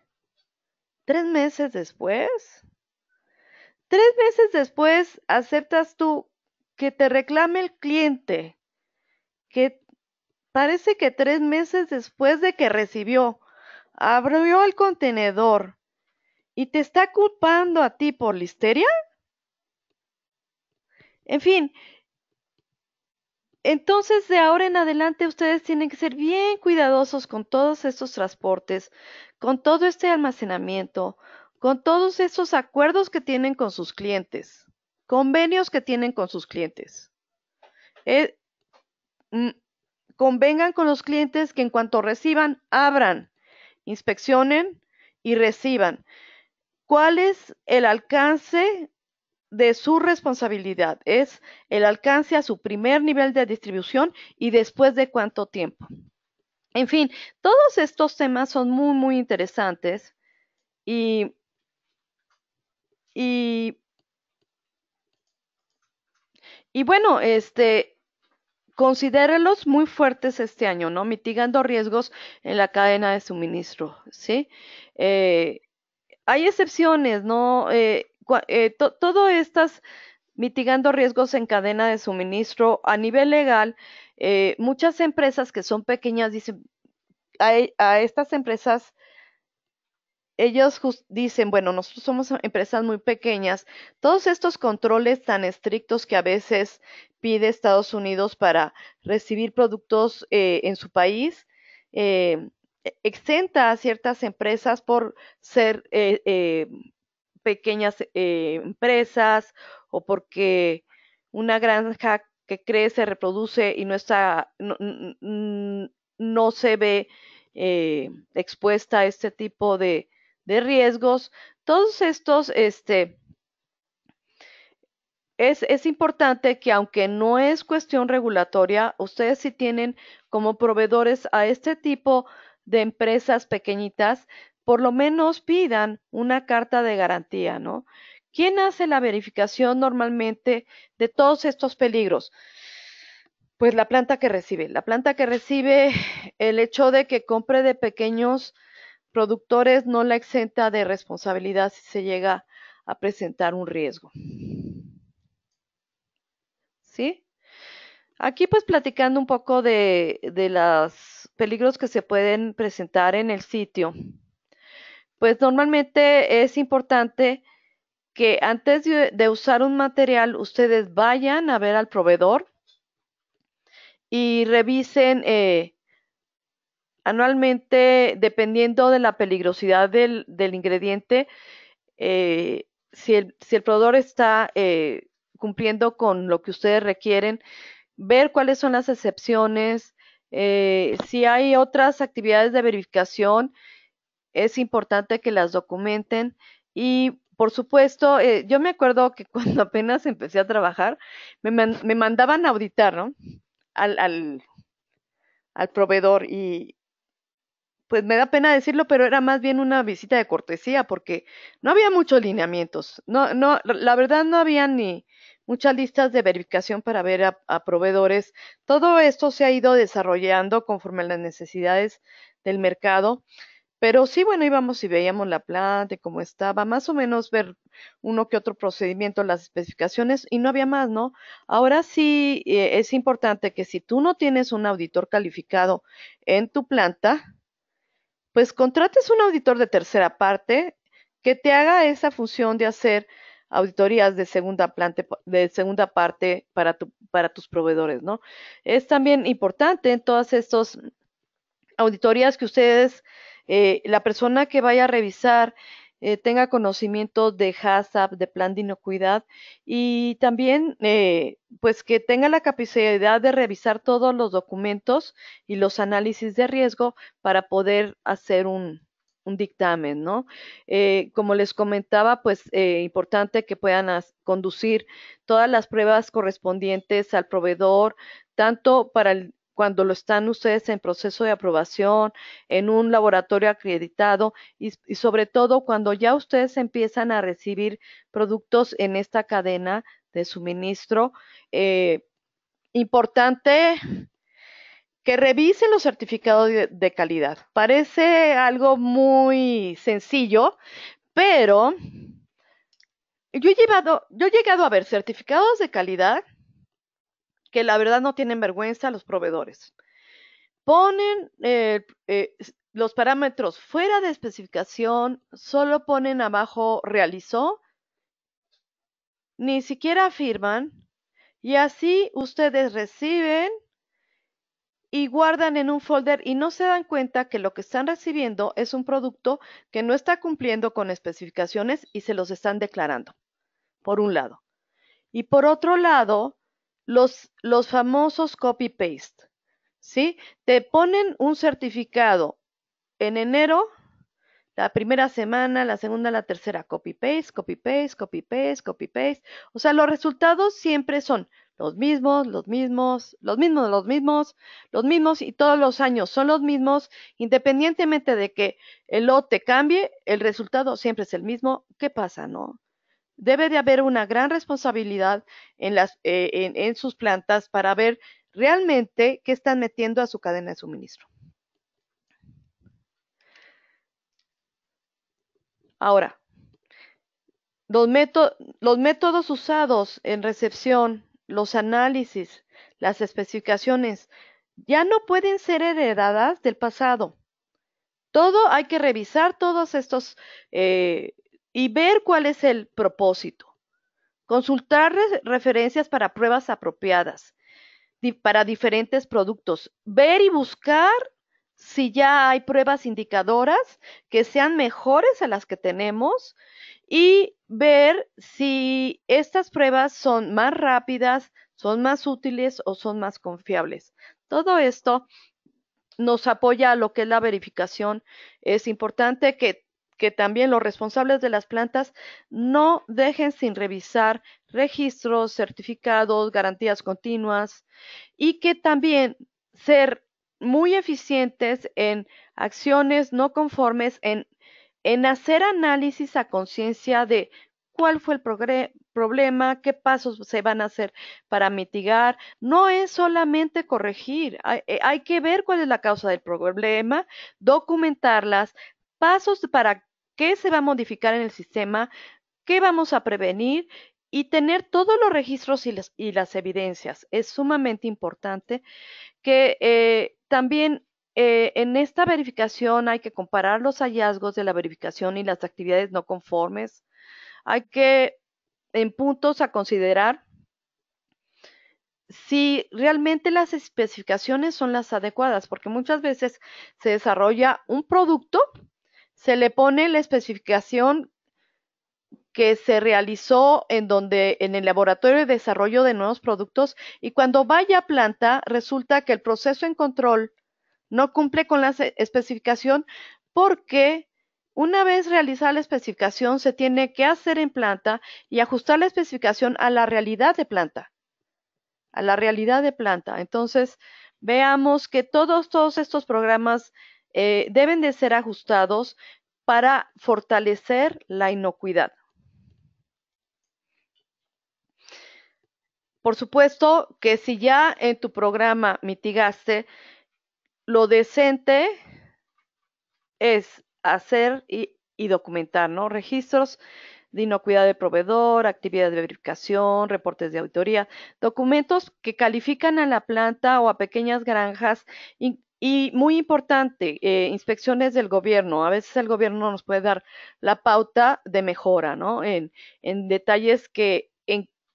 Tres meses después, tres meses después aceptas tú que te reclame el cliente, que parece que tres meses después de que recibió, abrió el contenedor, ¿Y te está culpando a ti por listeria? En fin, entonces de ahora en adelante ustedes tienen que ser bien cuidadosos con todos estos transportes, con todo este almacenamiento, con todos esos acuerdos que tienen con sus clientes, convenios que tienen con sus clientes. Eh, mm, convengan con los clientes que en cuanto reciban, abran, inspeccionen y reciban. ¿Cuál es el alcance de su responsabilidad? Es el alcance a su primer nivel de distribución y después de cuánto tiempo. En fin, todos estos temas son muy, muy interesantes y, y, y bueno, este, considérelos muy fuertes este año, ¿no? Mitigando riesgos en la cadena de suministro, ¿sí? Eh, hay excepciones, ¿no? Eh, eh, todo estas mitigando riesgos en cadena de suministro a nivel legal, eh, muchas empresas que son pequeñas dicen, a, e, estas empresas, ellos dicen, bueno, nosotros somos empresas muy pequeñas, todos estos controles tan estrictos que a veces pide Estados Unidos para recibir productos eh, en su país, eh, e, exenta a ciertas empresas por ser eh, eh, pequeñas eh, empresas o porque una granja que crece, se reproduce y no está, no, se ve expuesta a este tipo de, de riesgos. Todos estos, este, es, es, importante que aunque no es cuestión regulatoria, ustedes si tienen como proveedores a este tipo de de empresas pequeñitas, por lo menos pidan una carta de garantía, ¿no? ¿Quién hace la verificación normalmente de todos estos peligros? Pues la planta que recibe. La planta que recibe el hecho de que compre de pequeños productores no la exenta de responsabilidad si se llega a presentar un riesgo. ¿Sí? Aquí pues platicando un poco de, de las peligros que se pueden presentar en el sitio. Pues normalmente es importante que antes de, usar un material ustedes vayan a ver al proveedor y revisen eh, anualmente, dependiendo de la peligrosidad del, ingrediente, eh, si, el, proveedor está eh, cumpliendo con lo que ustedes requieren, ver cuáles son las excepciones, eh, si hay otras actividades de verificación, es importante que las documenten y por supuesto, eh, yo me acuerdo que (laughs) cuando apenas empecé a trabajar, me, me mandaban a auditar, ¿no? Al, al, al, proveedor y pues me da pena decirlo, pero era más bien una visita de cortesía porque no había muchos lineamientos. No, no, la verdad no había ni, muchas listas de verificación para ver a, proveedores. Todo esto se ha ido desarrollando conforme a las necesidades del mercado. Pero sí, bueno, íbamos y veíamos la planta cómo estaba, más o menos ver uno que otro procedimiento, las especificaciones y no había más, ¿no? Ahora sí eh, es importante que si tú no tienes un auditor calificado en tu planta, pues contrates un auditor de tercera parte que te haga esa función de hacer auditorías de segunda, de segunda parte para, para tus proveedores, ¿no? Es también importante en todas estas auditorías que ustedes, eh, la persona que vaya a revisar, eh, tenga conocimiento de HACCP, de plan de inocuidad y también eh, pues que tenga la capacidad de revisar todos los documentos y los análisis de riesgo para poder hacer un, un dictamen, ¿no? Eh, como les comentaba, pues eh, importante que puedan conducir todas las pruebas correspondientes al proveedor, tanto para cuando lo están ustedes en proceso de aprobación, en un laboratorio acreditado y, sobre todo cuando ya ustedes empiezan a recibir productos en esta cadena de suministro. Eh, importante que revisen los certificados de, calidad. Parece algo muy sencillo, pero yo he, llegado a ver certificados de calidad que la verdad no tienen vergüenza los proveedores. Ponen eh, eh, los parámetros fuera de especificación, solo ponen abajo realizó, ni siquiera firman y así ustedes reciben y guardan en un folder y no se dan cuenta que lo que están recibiendo es un producto que no está cumpliendo con especificaciones y se los están declarando, por un lado. Y por otro lado, los, los famosos copy-paste, ¿sí? Te ponen un certificado en enero, la primera semana, la segunda, la tercera, copy-paste, copy-paste, copy-paste, copy-paste. O sea, los resultados siempre son los mismos, los mismos, los mismos, los mismos, los mismos y todos los años son los mismos, independientemente de que el lote cambie, el resultado siempre es el mismo. ¿Qué pasa, no? Debe de haber una gran responsabilidad en, eh, sus plantas para ver realmente qué están metiendo a su cadena de suministro. Ahora, los métodos usados en recepción los análisis, las especificaciones, ya no pueden ser heredadas del pasado. Todo hay que revisar todos estos eh, y ver cuál es el propósito. Consultar referencias para pruebas apropiadas para diferentes productos. Ver y buscar si ya hay pruebas indicadoras que sean mejores a las que tenemos y ver si estas pruebas son más rápidas, son más útiles o son más confiables. Todo esto nos apoya a lo que es la verificación. Es importante que, que también los responsables de las plantas no dejen sin revisar registros, certificados, garantías continuas y que también ser muy eficientes en acciones no conformes en en hacer análisis a conciencia de cuál fue el problema, qué pasos se van a hacer para mitigar. No es solamente corregir, eh, hay, que ver cuál es la causa del problema, documentarlas, pasos para qué se va a modificar en el sistema, qué vamos a prevenir y tener todos los registros y las, evidencias. Es sumamente importante que eh, también eh, en esta verificación hay que comparar los hallazgos de la verificación y las actividades no conformes. Hay que, en puntos a considerar, si realmente las especificaciones son las adecuadas, porque muchas veces se desarrolla un producto, se le pone la especificación que se realizó en donde en el laboratorio de desarrollo de nuevos productos y cuando vaya a planta resulta que el proceso en control no cumple con la especificación porque una vez realizada la especificación se tiene que hacer en planta y ajustar la especificación a la realidad de planta. A la realidad de planta. Entonces, veamos que todos, todos estos programas eh, deben de ser ajustados para fortalecer la inocuidad. Por supuesto que si ya en tu programa mitigaste lo decente es hacer y, documentar, ¿no? Registros de inocuidad de proveedor, actividades de verificación, reportes de auditoría, documentos que califican a la planta o a pequeñas granjas y, muy importante, eh, inspecciones del gobierno. A veces el gobierno nos puede dar la pauta de mejora, ¿no? en detalles que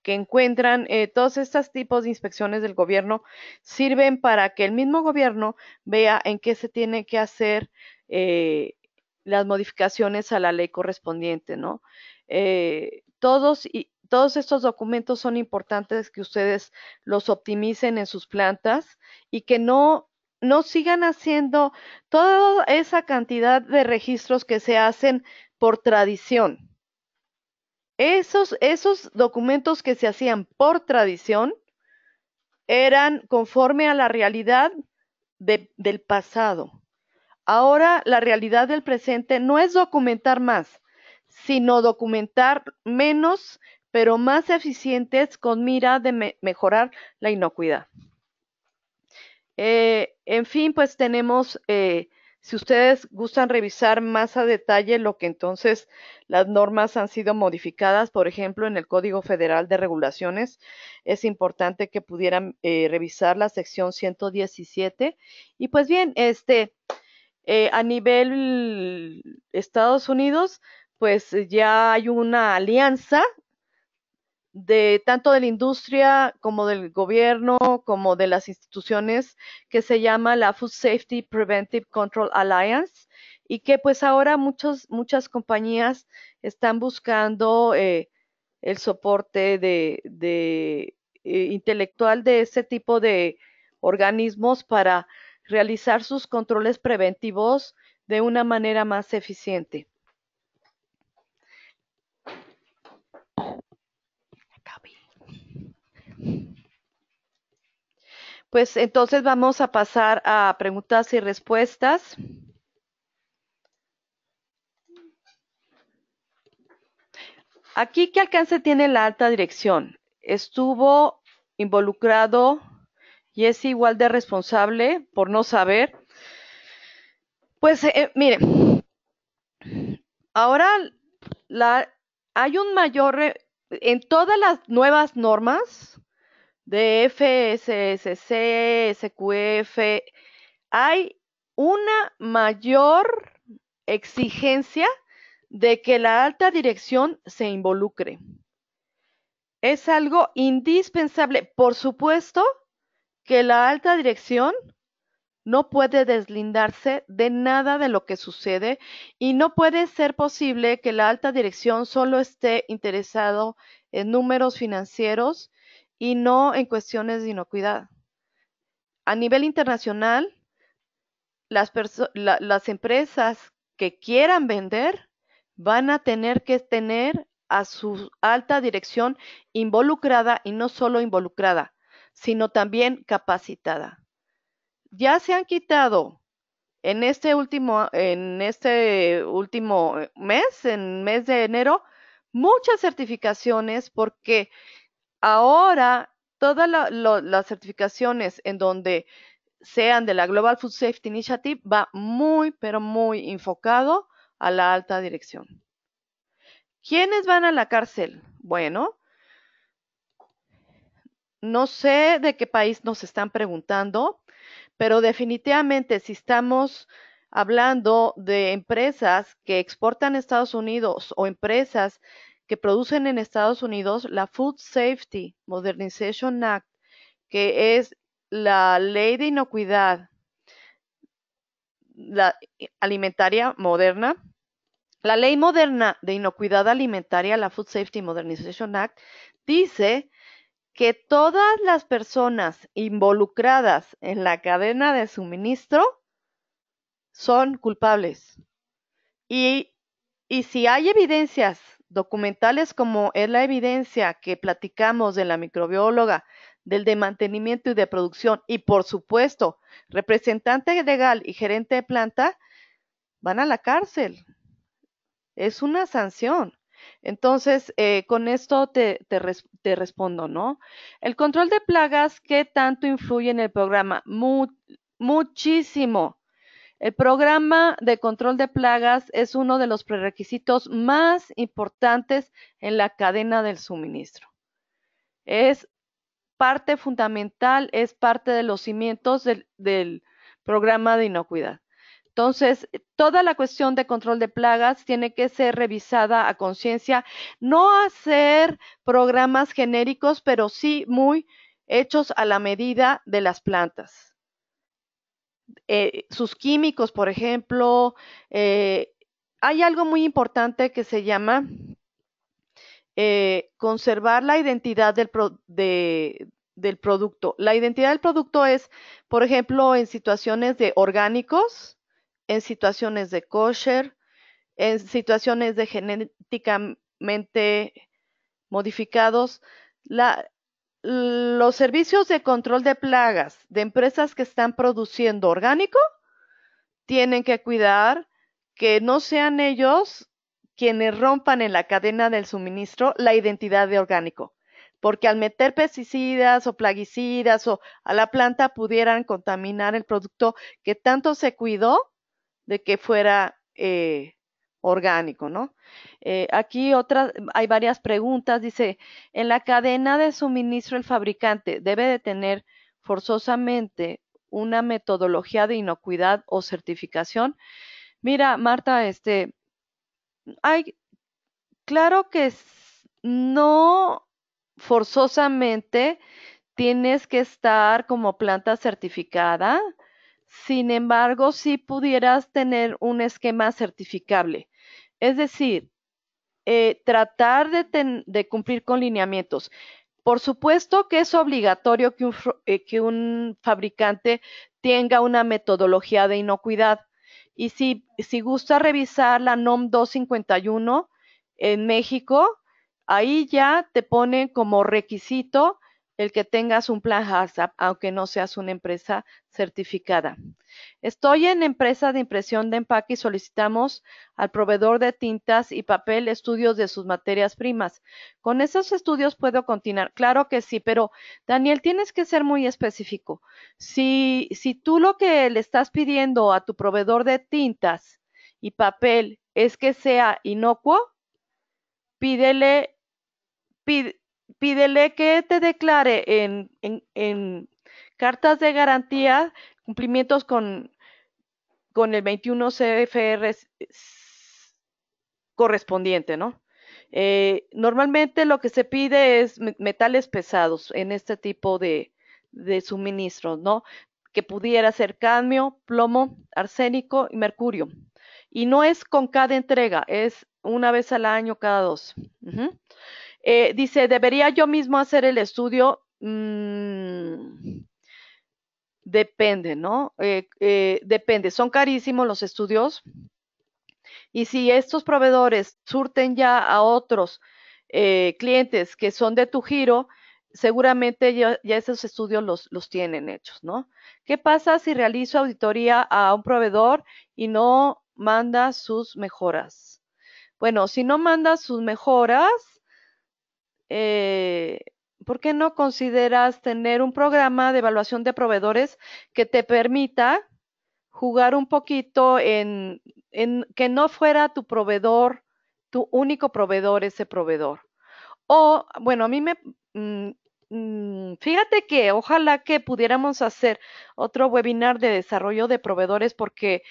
que encuentran eh, todos estos tipos de inspecciones del gobierno sirven para que el mismo gobierno vea en qué se tiene que hacer eh, las modificaciones a la ley correspondiente, ¿no? Eh, todos y todos estos documentos son importantes que ustedes los optimicen en sus plantas y que no no sigan haciendo toda esa cantidad de registros que se hacen por tradición. Esos, documentos que se hacían por tradición eran conforme a la realidad del pasado. Ahora la realidad del presente no es documentar más, sino documentar menos, pero más eficientes con mira de mejorar la inocuidad. Eh, en fin, pues tenemos eh, si ustedes gustan revisar más a detalle lo que entonces las normas han sido modificadas, por ejemplo, en el Código Federal de Regulaciones, es importante que pudieran eh, revisar la sección 117. Y pues bien, este, eh, a nivel Estados Unidos, pues ya hay una alianza de tanto de la industria como del gobierno como de las instituciones que se llama la Food Safety Preventive Control Alliance y que pues ahora muchas compañías están buscando eh, el soporte de, eh, intelectual de este tipo de organismos para realizar sus controles preventivos de una manera más eficiente. Pues entonces vamos a pasar a preguntas y respuestas. Aquí, ¿qué alcance tiene la alta dirección? ¿Estuvo involucrado y es igual de responsable por no saber? Pues eh, mire, ahora la, hay un mayor, en todas las nuevas normas SSC, e SQF, hay una mayor exigencia de que la alta dirección se involucre. Es algo indispensable. Por supuesto que la alta dirección no puede deslindarse de nada de lo que sucede y no puede ser posible que la alta dirección solo esté interesado en números financieros y no en cuestiones de inocuidad. A nivel internacional, las, las empresas que quieran vender van a tener que tener a su alta dirección involucrada y no solo involucrada, sino también capacitada. Ya se han quitado en este último, en este último eh, mes, en mes de enero, muchas certificaciones porque Ahora, todas las certificaciones en donde sean de la Global Food Safety Initiative va muy, pero muy enfocado a la alta dirección. ¿Quiénes van a la cárcel? Bueno, no sé de qué país nos están preguntando, pero definitivamente si estamos hablando de empresas que exportan a Estados Unidos o empresas que producen en Estados Unidos la Food Safety Modernization Act, que es la ley de inocuidad la alimentaria moderna. La ley moderna de inocuidad alimentaria, la Food Safety Modernization Act, dice que todas las personas involucradas en la cadena de suministro son culpables. Y, y si hay evidencias Documentales como Es la evidencia que platicamos de la microbióloga, del de mantenimiento y de producción, y por supuesto, representante legal y gerente de planta, van a la cárcel. Es una sanción. Entonces, eh, con esto te, te, respondo, ¿no? El control de plagas, ¿qué tanto influye en el programa? muchísimo. El programa de control de plagas es uno de los prerequisitos más importantes en la cadena del suministro. Es parte fundamental, es parte de los cimientos del, programa de inocuidad. Entonces, toda la cuestión de control de plagas tiene que ser revisada a conciencia, no hacer programas genéricos, pero sí muy hechos a la medida de las plantas. Eh, sus químicos, por ejemplo. Eh, hay algo muy importante que se llama eh, conservar la identidad del, del producto. La identidad del producto es, por ejemplo, en situaciones de orgánicos, en situaciones de kosher, en situaciones de genéticamente modificados. La, los servicios de control de plagas de empresas que están produciendo orgánico tienen que cuidar que no sean ellos quienes rompan en la cadena del suministro la identidad de orgánico, porque al meter pesticidas o plaguicidas o a la planta pudieran contaminar el producto que tanto se cuidó de que fuera eh, orgánico, ¿no? Eh, aquí hay varias preguntas. Dice, en la cadena de suministro el fabricante debe de tener forzosamente una metodología de inocuidad o certificación. Mira, Marta, este, hay, claro que no forzosamente tienes que estar como planta certificada, sin embargo, sí pudieras tener un esquema certificable. Es decir, eh, tratar de, cumplir con lineamientos. Por supuesto que es obligatorio eh, que un, fabricante tenga una metodología de inocuidad. Y si, si gusta revisar la NOM 251 en México, ahí ya te ponen como requisito el que tengas un plan HACCP, aunque no seas una empresa certificada. Estoy en empresa de impresión de empaque y solicitamos al proveedor de tintas y papel estudios de sus materias primas. Con esos estudios puedo continuar. Claro que sí, pero Daniel, tienes que ser muy específico. Si, si tú lo que le estás pidiendo a tu proveedor de tintas y papel es que sea inocuo, pídele, pídele que te declare en, cartas de garantía cumplimientos con, con el 21 CFR correspondiente, ¿no? Eh, normalmente lo que se pide es metales pesados en este tipo de, de suministros, ¿no? Que pudiera ser cadmio, plomo, arsénico y mercurio. Y no es con cada entrega, es una vez al año, cada dos. Eh, dice, ¿debería yo mismo hacer el estudio? Mm, depende, ¿no? Eh, eh, depende, son carísimos los estudios. Y si estos proveedores surten ya a otros clientes que son de tu giro, seguramente ya, esos estudios los, los tienen hechos, ¿no? ¿Qué pasa si realizo auditoría a un proveedor y no manda sus mejoras? Bueno, si no manda sus mejoras, eh, ¿por qué no consideras tener un programa de evaluación de proveedores que te permita jugar un poquito en, que no fuera tu proveedor, tu único proveedor, ese proveedor? O, bueno, a mí me... Mm, mm, fíjate que ojalá que pudiéramos hacer otro webinar de desarrollo de proveedores porque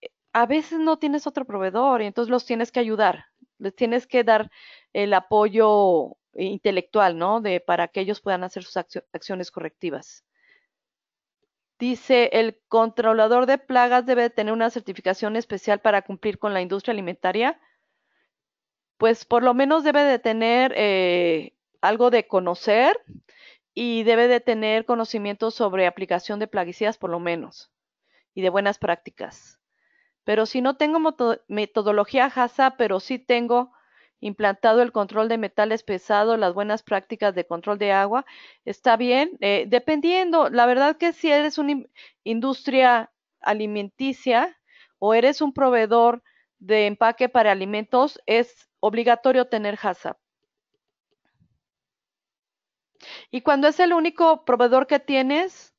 eh, a veces no tienes otro proveedor y entonces los tienes que ayudar, les tienes que dar el apoyo intelectual, ¿no? De para que ellos puedan hacer sus acciones correctivas. Dice, el controlador de plagas debe tener una certificación especial para cumplir con la industria alimentaria. Pues por lo menos debe de tener eh, algo de conocer y debe de tener conocimiento sobre aplicación de plaguicidas por lo menos y de buenas prácticas. Pero si no tengo metodología JASA, pero sí tengo implantado el control de metales pesados, las buenas prácticas de control de agua, está bien, eh, dependiendo, la verdad que si eres una industria alimenticia o eres un proveedor de empaque para alimentos, es obligatorio tener HACCP. Y cuando es el único proveedor que tienes,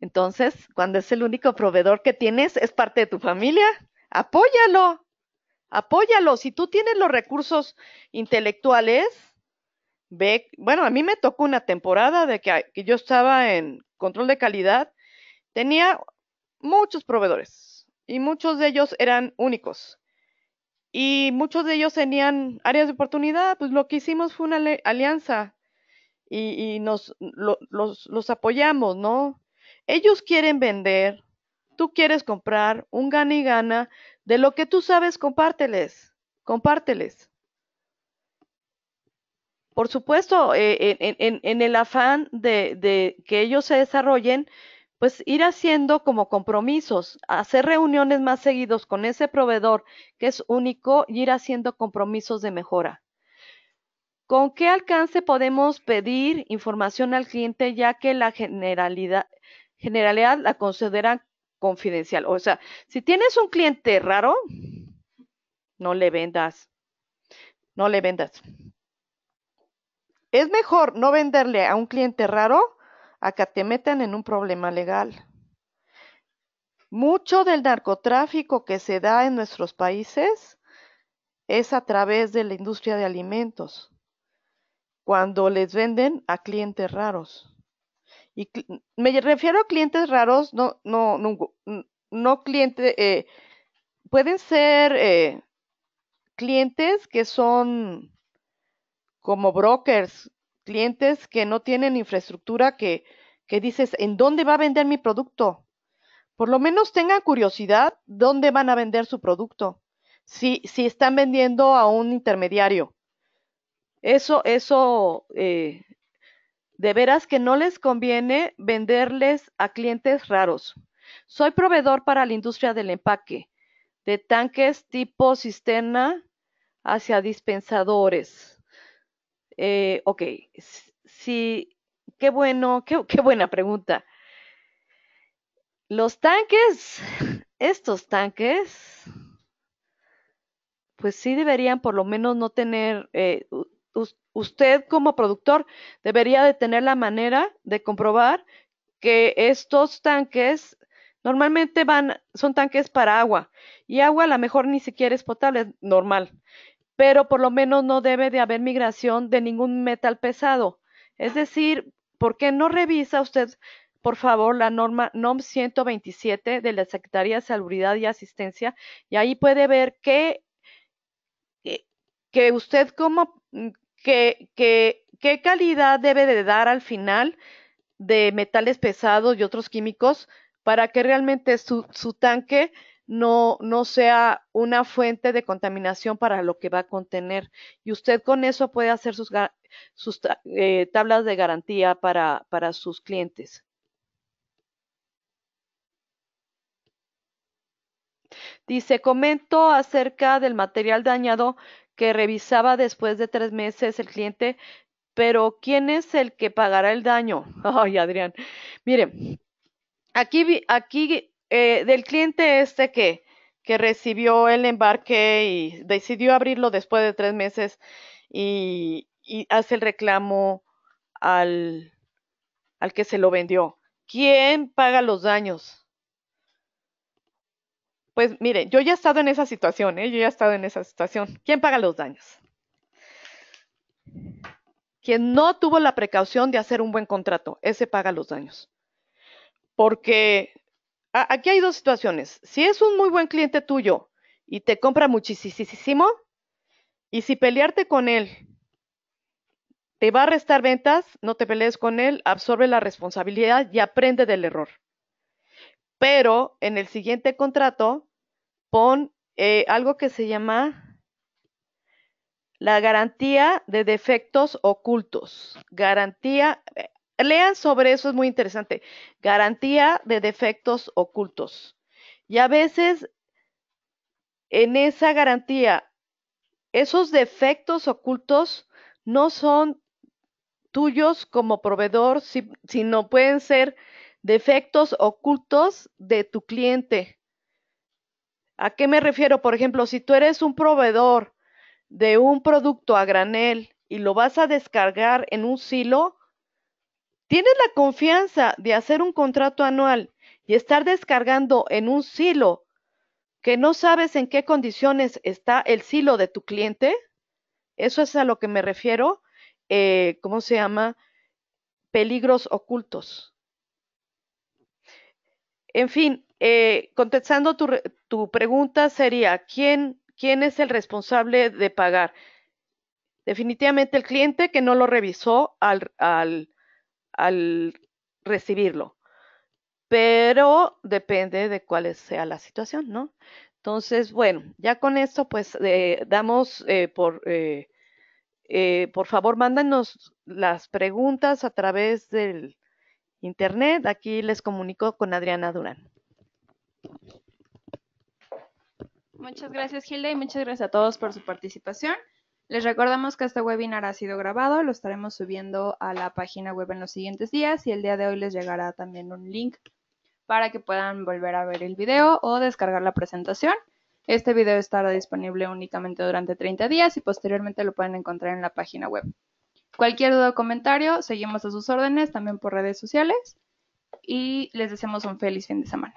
entonces, cuando es el único proveedor que tienes, es parte de tu familia, apóyalo, apóyalo. Si tú tienes los recursos intelectuales, ve, bueno, a mí me tocó una temporada de que, yo estaba en control de calidad, tenía muchos proveedores y muchos de ellos eran únicos. Y muchos de ellos tenían áreas de oportunidad, pues lo que hicimos fue una alianza y, nos los, los apoyamos, ¿no? Ellos quieren vender, tú quieres comprar, un gana y gana, de lo que tú sabes, compárteles, compárteles. Por supuesto, eh, en, el afán de, que ellos se desarrollen, pues ir haciendo como compromisos, hacer reuniones más seguidos con ese proveedor que es único y ir haciendo compromisos de mejora. ¿Con qué alcance podemos pedir información al cliente ya que la generalidad, generalidad la consideran confidencial. O sea, si tienes un cliente raro, no le vendas. No le vendas. Es mejor no venderle a un cliente raro a que te metan en un problema legal. Mucho del narcotráfico que se da en nuestros países es a través de la industria de alimentos, cuando les venden a clientes raros. Y me refiero a clientes raros, no, no, no, no clientes, eh, pueden ser eh, clientes que son como brokers, clientes que no tienen infraestructura, que, que dices, ¿en dónde va a vender mi producto? Por lo menos tengan curiosidad dónde van a vender su producto, si, si están vendiendo a un intermediario. Eso, eso eh, de veras que no les conviene venderles a clientes raros. Soy proveedor para la industria del empaque, de tanques tipo cisterna hacia dispensadores. Eh, ok, sí, qué bueno, qué, buena pregunta. Los tanques, estos tanques, pues sí deberían por lo menos no tener, eh, usted como productor debería de tener la manera de comprobar que estos tanques normalmente van, son tanques para agua y agua a lo mejor ni siquiera es potable, normal, pero por lo menos no debe de haber migración de ningún metal pesado. Es decir, ¿por qué no revisa usted, por favor, la norma NOM 127 de la Secretaría de salud y Asistencia? Y ahí puede ver que, eh, que usted como qué, calidad debe de dar al final de metales pesados y otros químicos para que realmente su, tanque no, no, sea una fuente de contaminación para lo que va a contener. Y usted con eso puede hacer sus, sus eh, tablas de garantía para, para sus clientes. Dice, comento acerca del material dañado que revisaba después de tres meses el cliente, pero ¿quién es el que pagará el daño? (laughs) Ay, Adrián, mire, aquí, aquí eh, del cliente este que, que recibió el embarque y decidió abrirlo después de tres meses y, hace el reclamo al, al que se lo vendió. ¿Quién paga los daños? Pues mire, yo ya he estado en esa situación, ¿eh? yo ya he estado en esa situación. ¿Quién paga los daños? Quien no tuvo la precaución de hacer un buen contrato, ese paga los daños. Porque aquí hay dos situaciones. Si es un muy buen cliente tuyo y te compra muchísimo, y si pelearte con él te va a restar ventas, no te pelees con él, absorbe la responsabilidad y aprende del error pero en el siguiente contrato pon eh, algo que se llama la garantía de defectos ocultos. Garantía, eh, lean sobre eso, es muy interesante. Garantía de defectos ocultos. Y a veces en esa garantía, esos defectos ocultos no son tuyos como proveedor, si, sino pueden ser defectos ocultos de tu cliente. ¿A qué me refiero? Por ejemplo, si tú eres un proveedor de un producto a granel y lo vas a descargar en un silo, tienes la confianza de hacer un contrato anual y estar descargando en un silo que no sabes en qué condiciones está el silo de tu cliente. Eso es a lo que me refiero. Eh, ¿Cómo se llama? Peligros ocultos. En fin, eh, contestando tu, tu, pregunta sería, ¿quién, ¿quién es el responsable de pagar? Definitivamente el cliente que no lo revisó al, al, al recibirlo, pero depende de cuál sea la situación, ¿no? Entonces, bueno, ya con esto pues eh, damos eh, por... por favor, mándanos las preguntas a través del, Internet. Aquí les comunico con Adriana Durán. Muchas gracias Gilda y muchas gracias a todos por su participación. Les recordamos que este webinar ha sido grabado, lo estaremos subiendo a la página web en los siguientes días y el día de hoy les llegará también un link para que puedan volver a ver el video o descargar la presentación. Este video estará disponible únicamente durante 30 días y posteriormente lo pueden encontrar en la página web. Cualquier duda o comentario, seguimos a sus órdenes también por redes sociales y les deseamos un feliz fin de semana.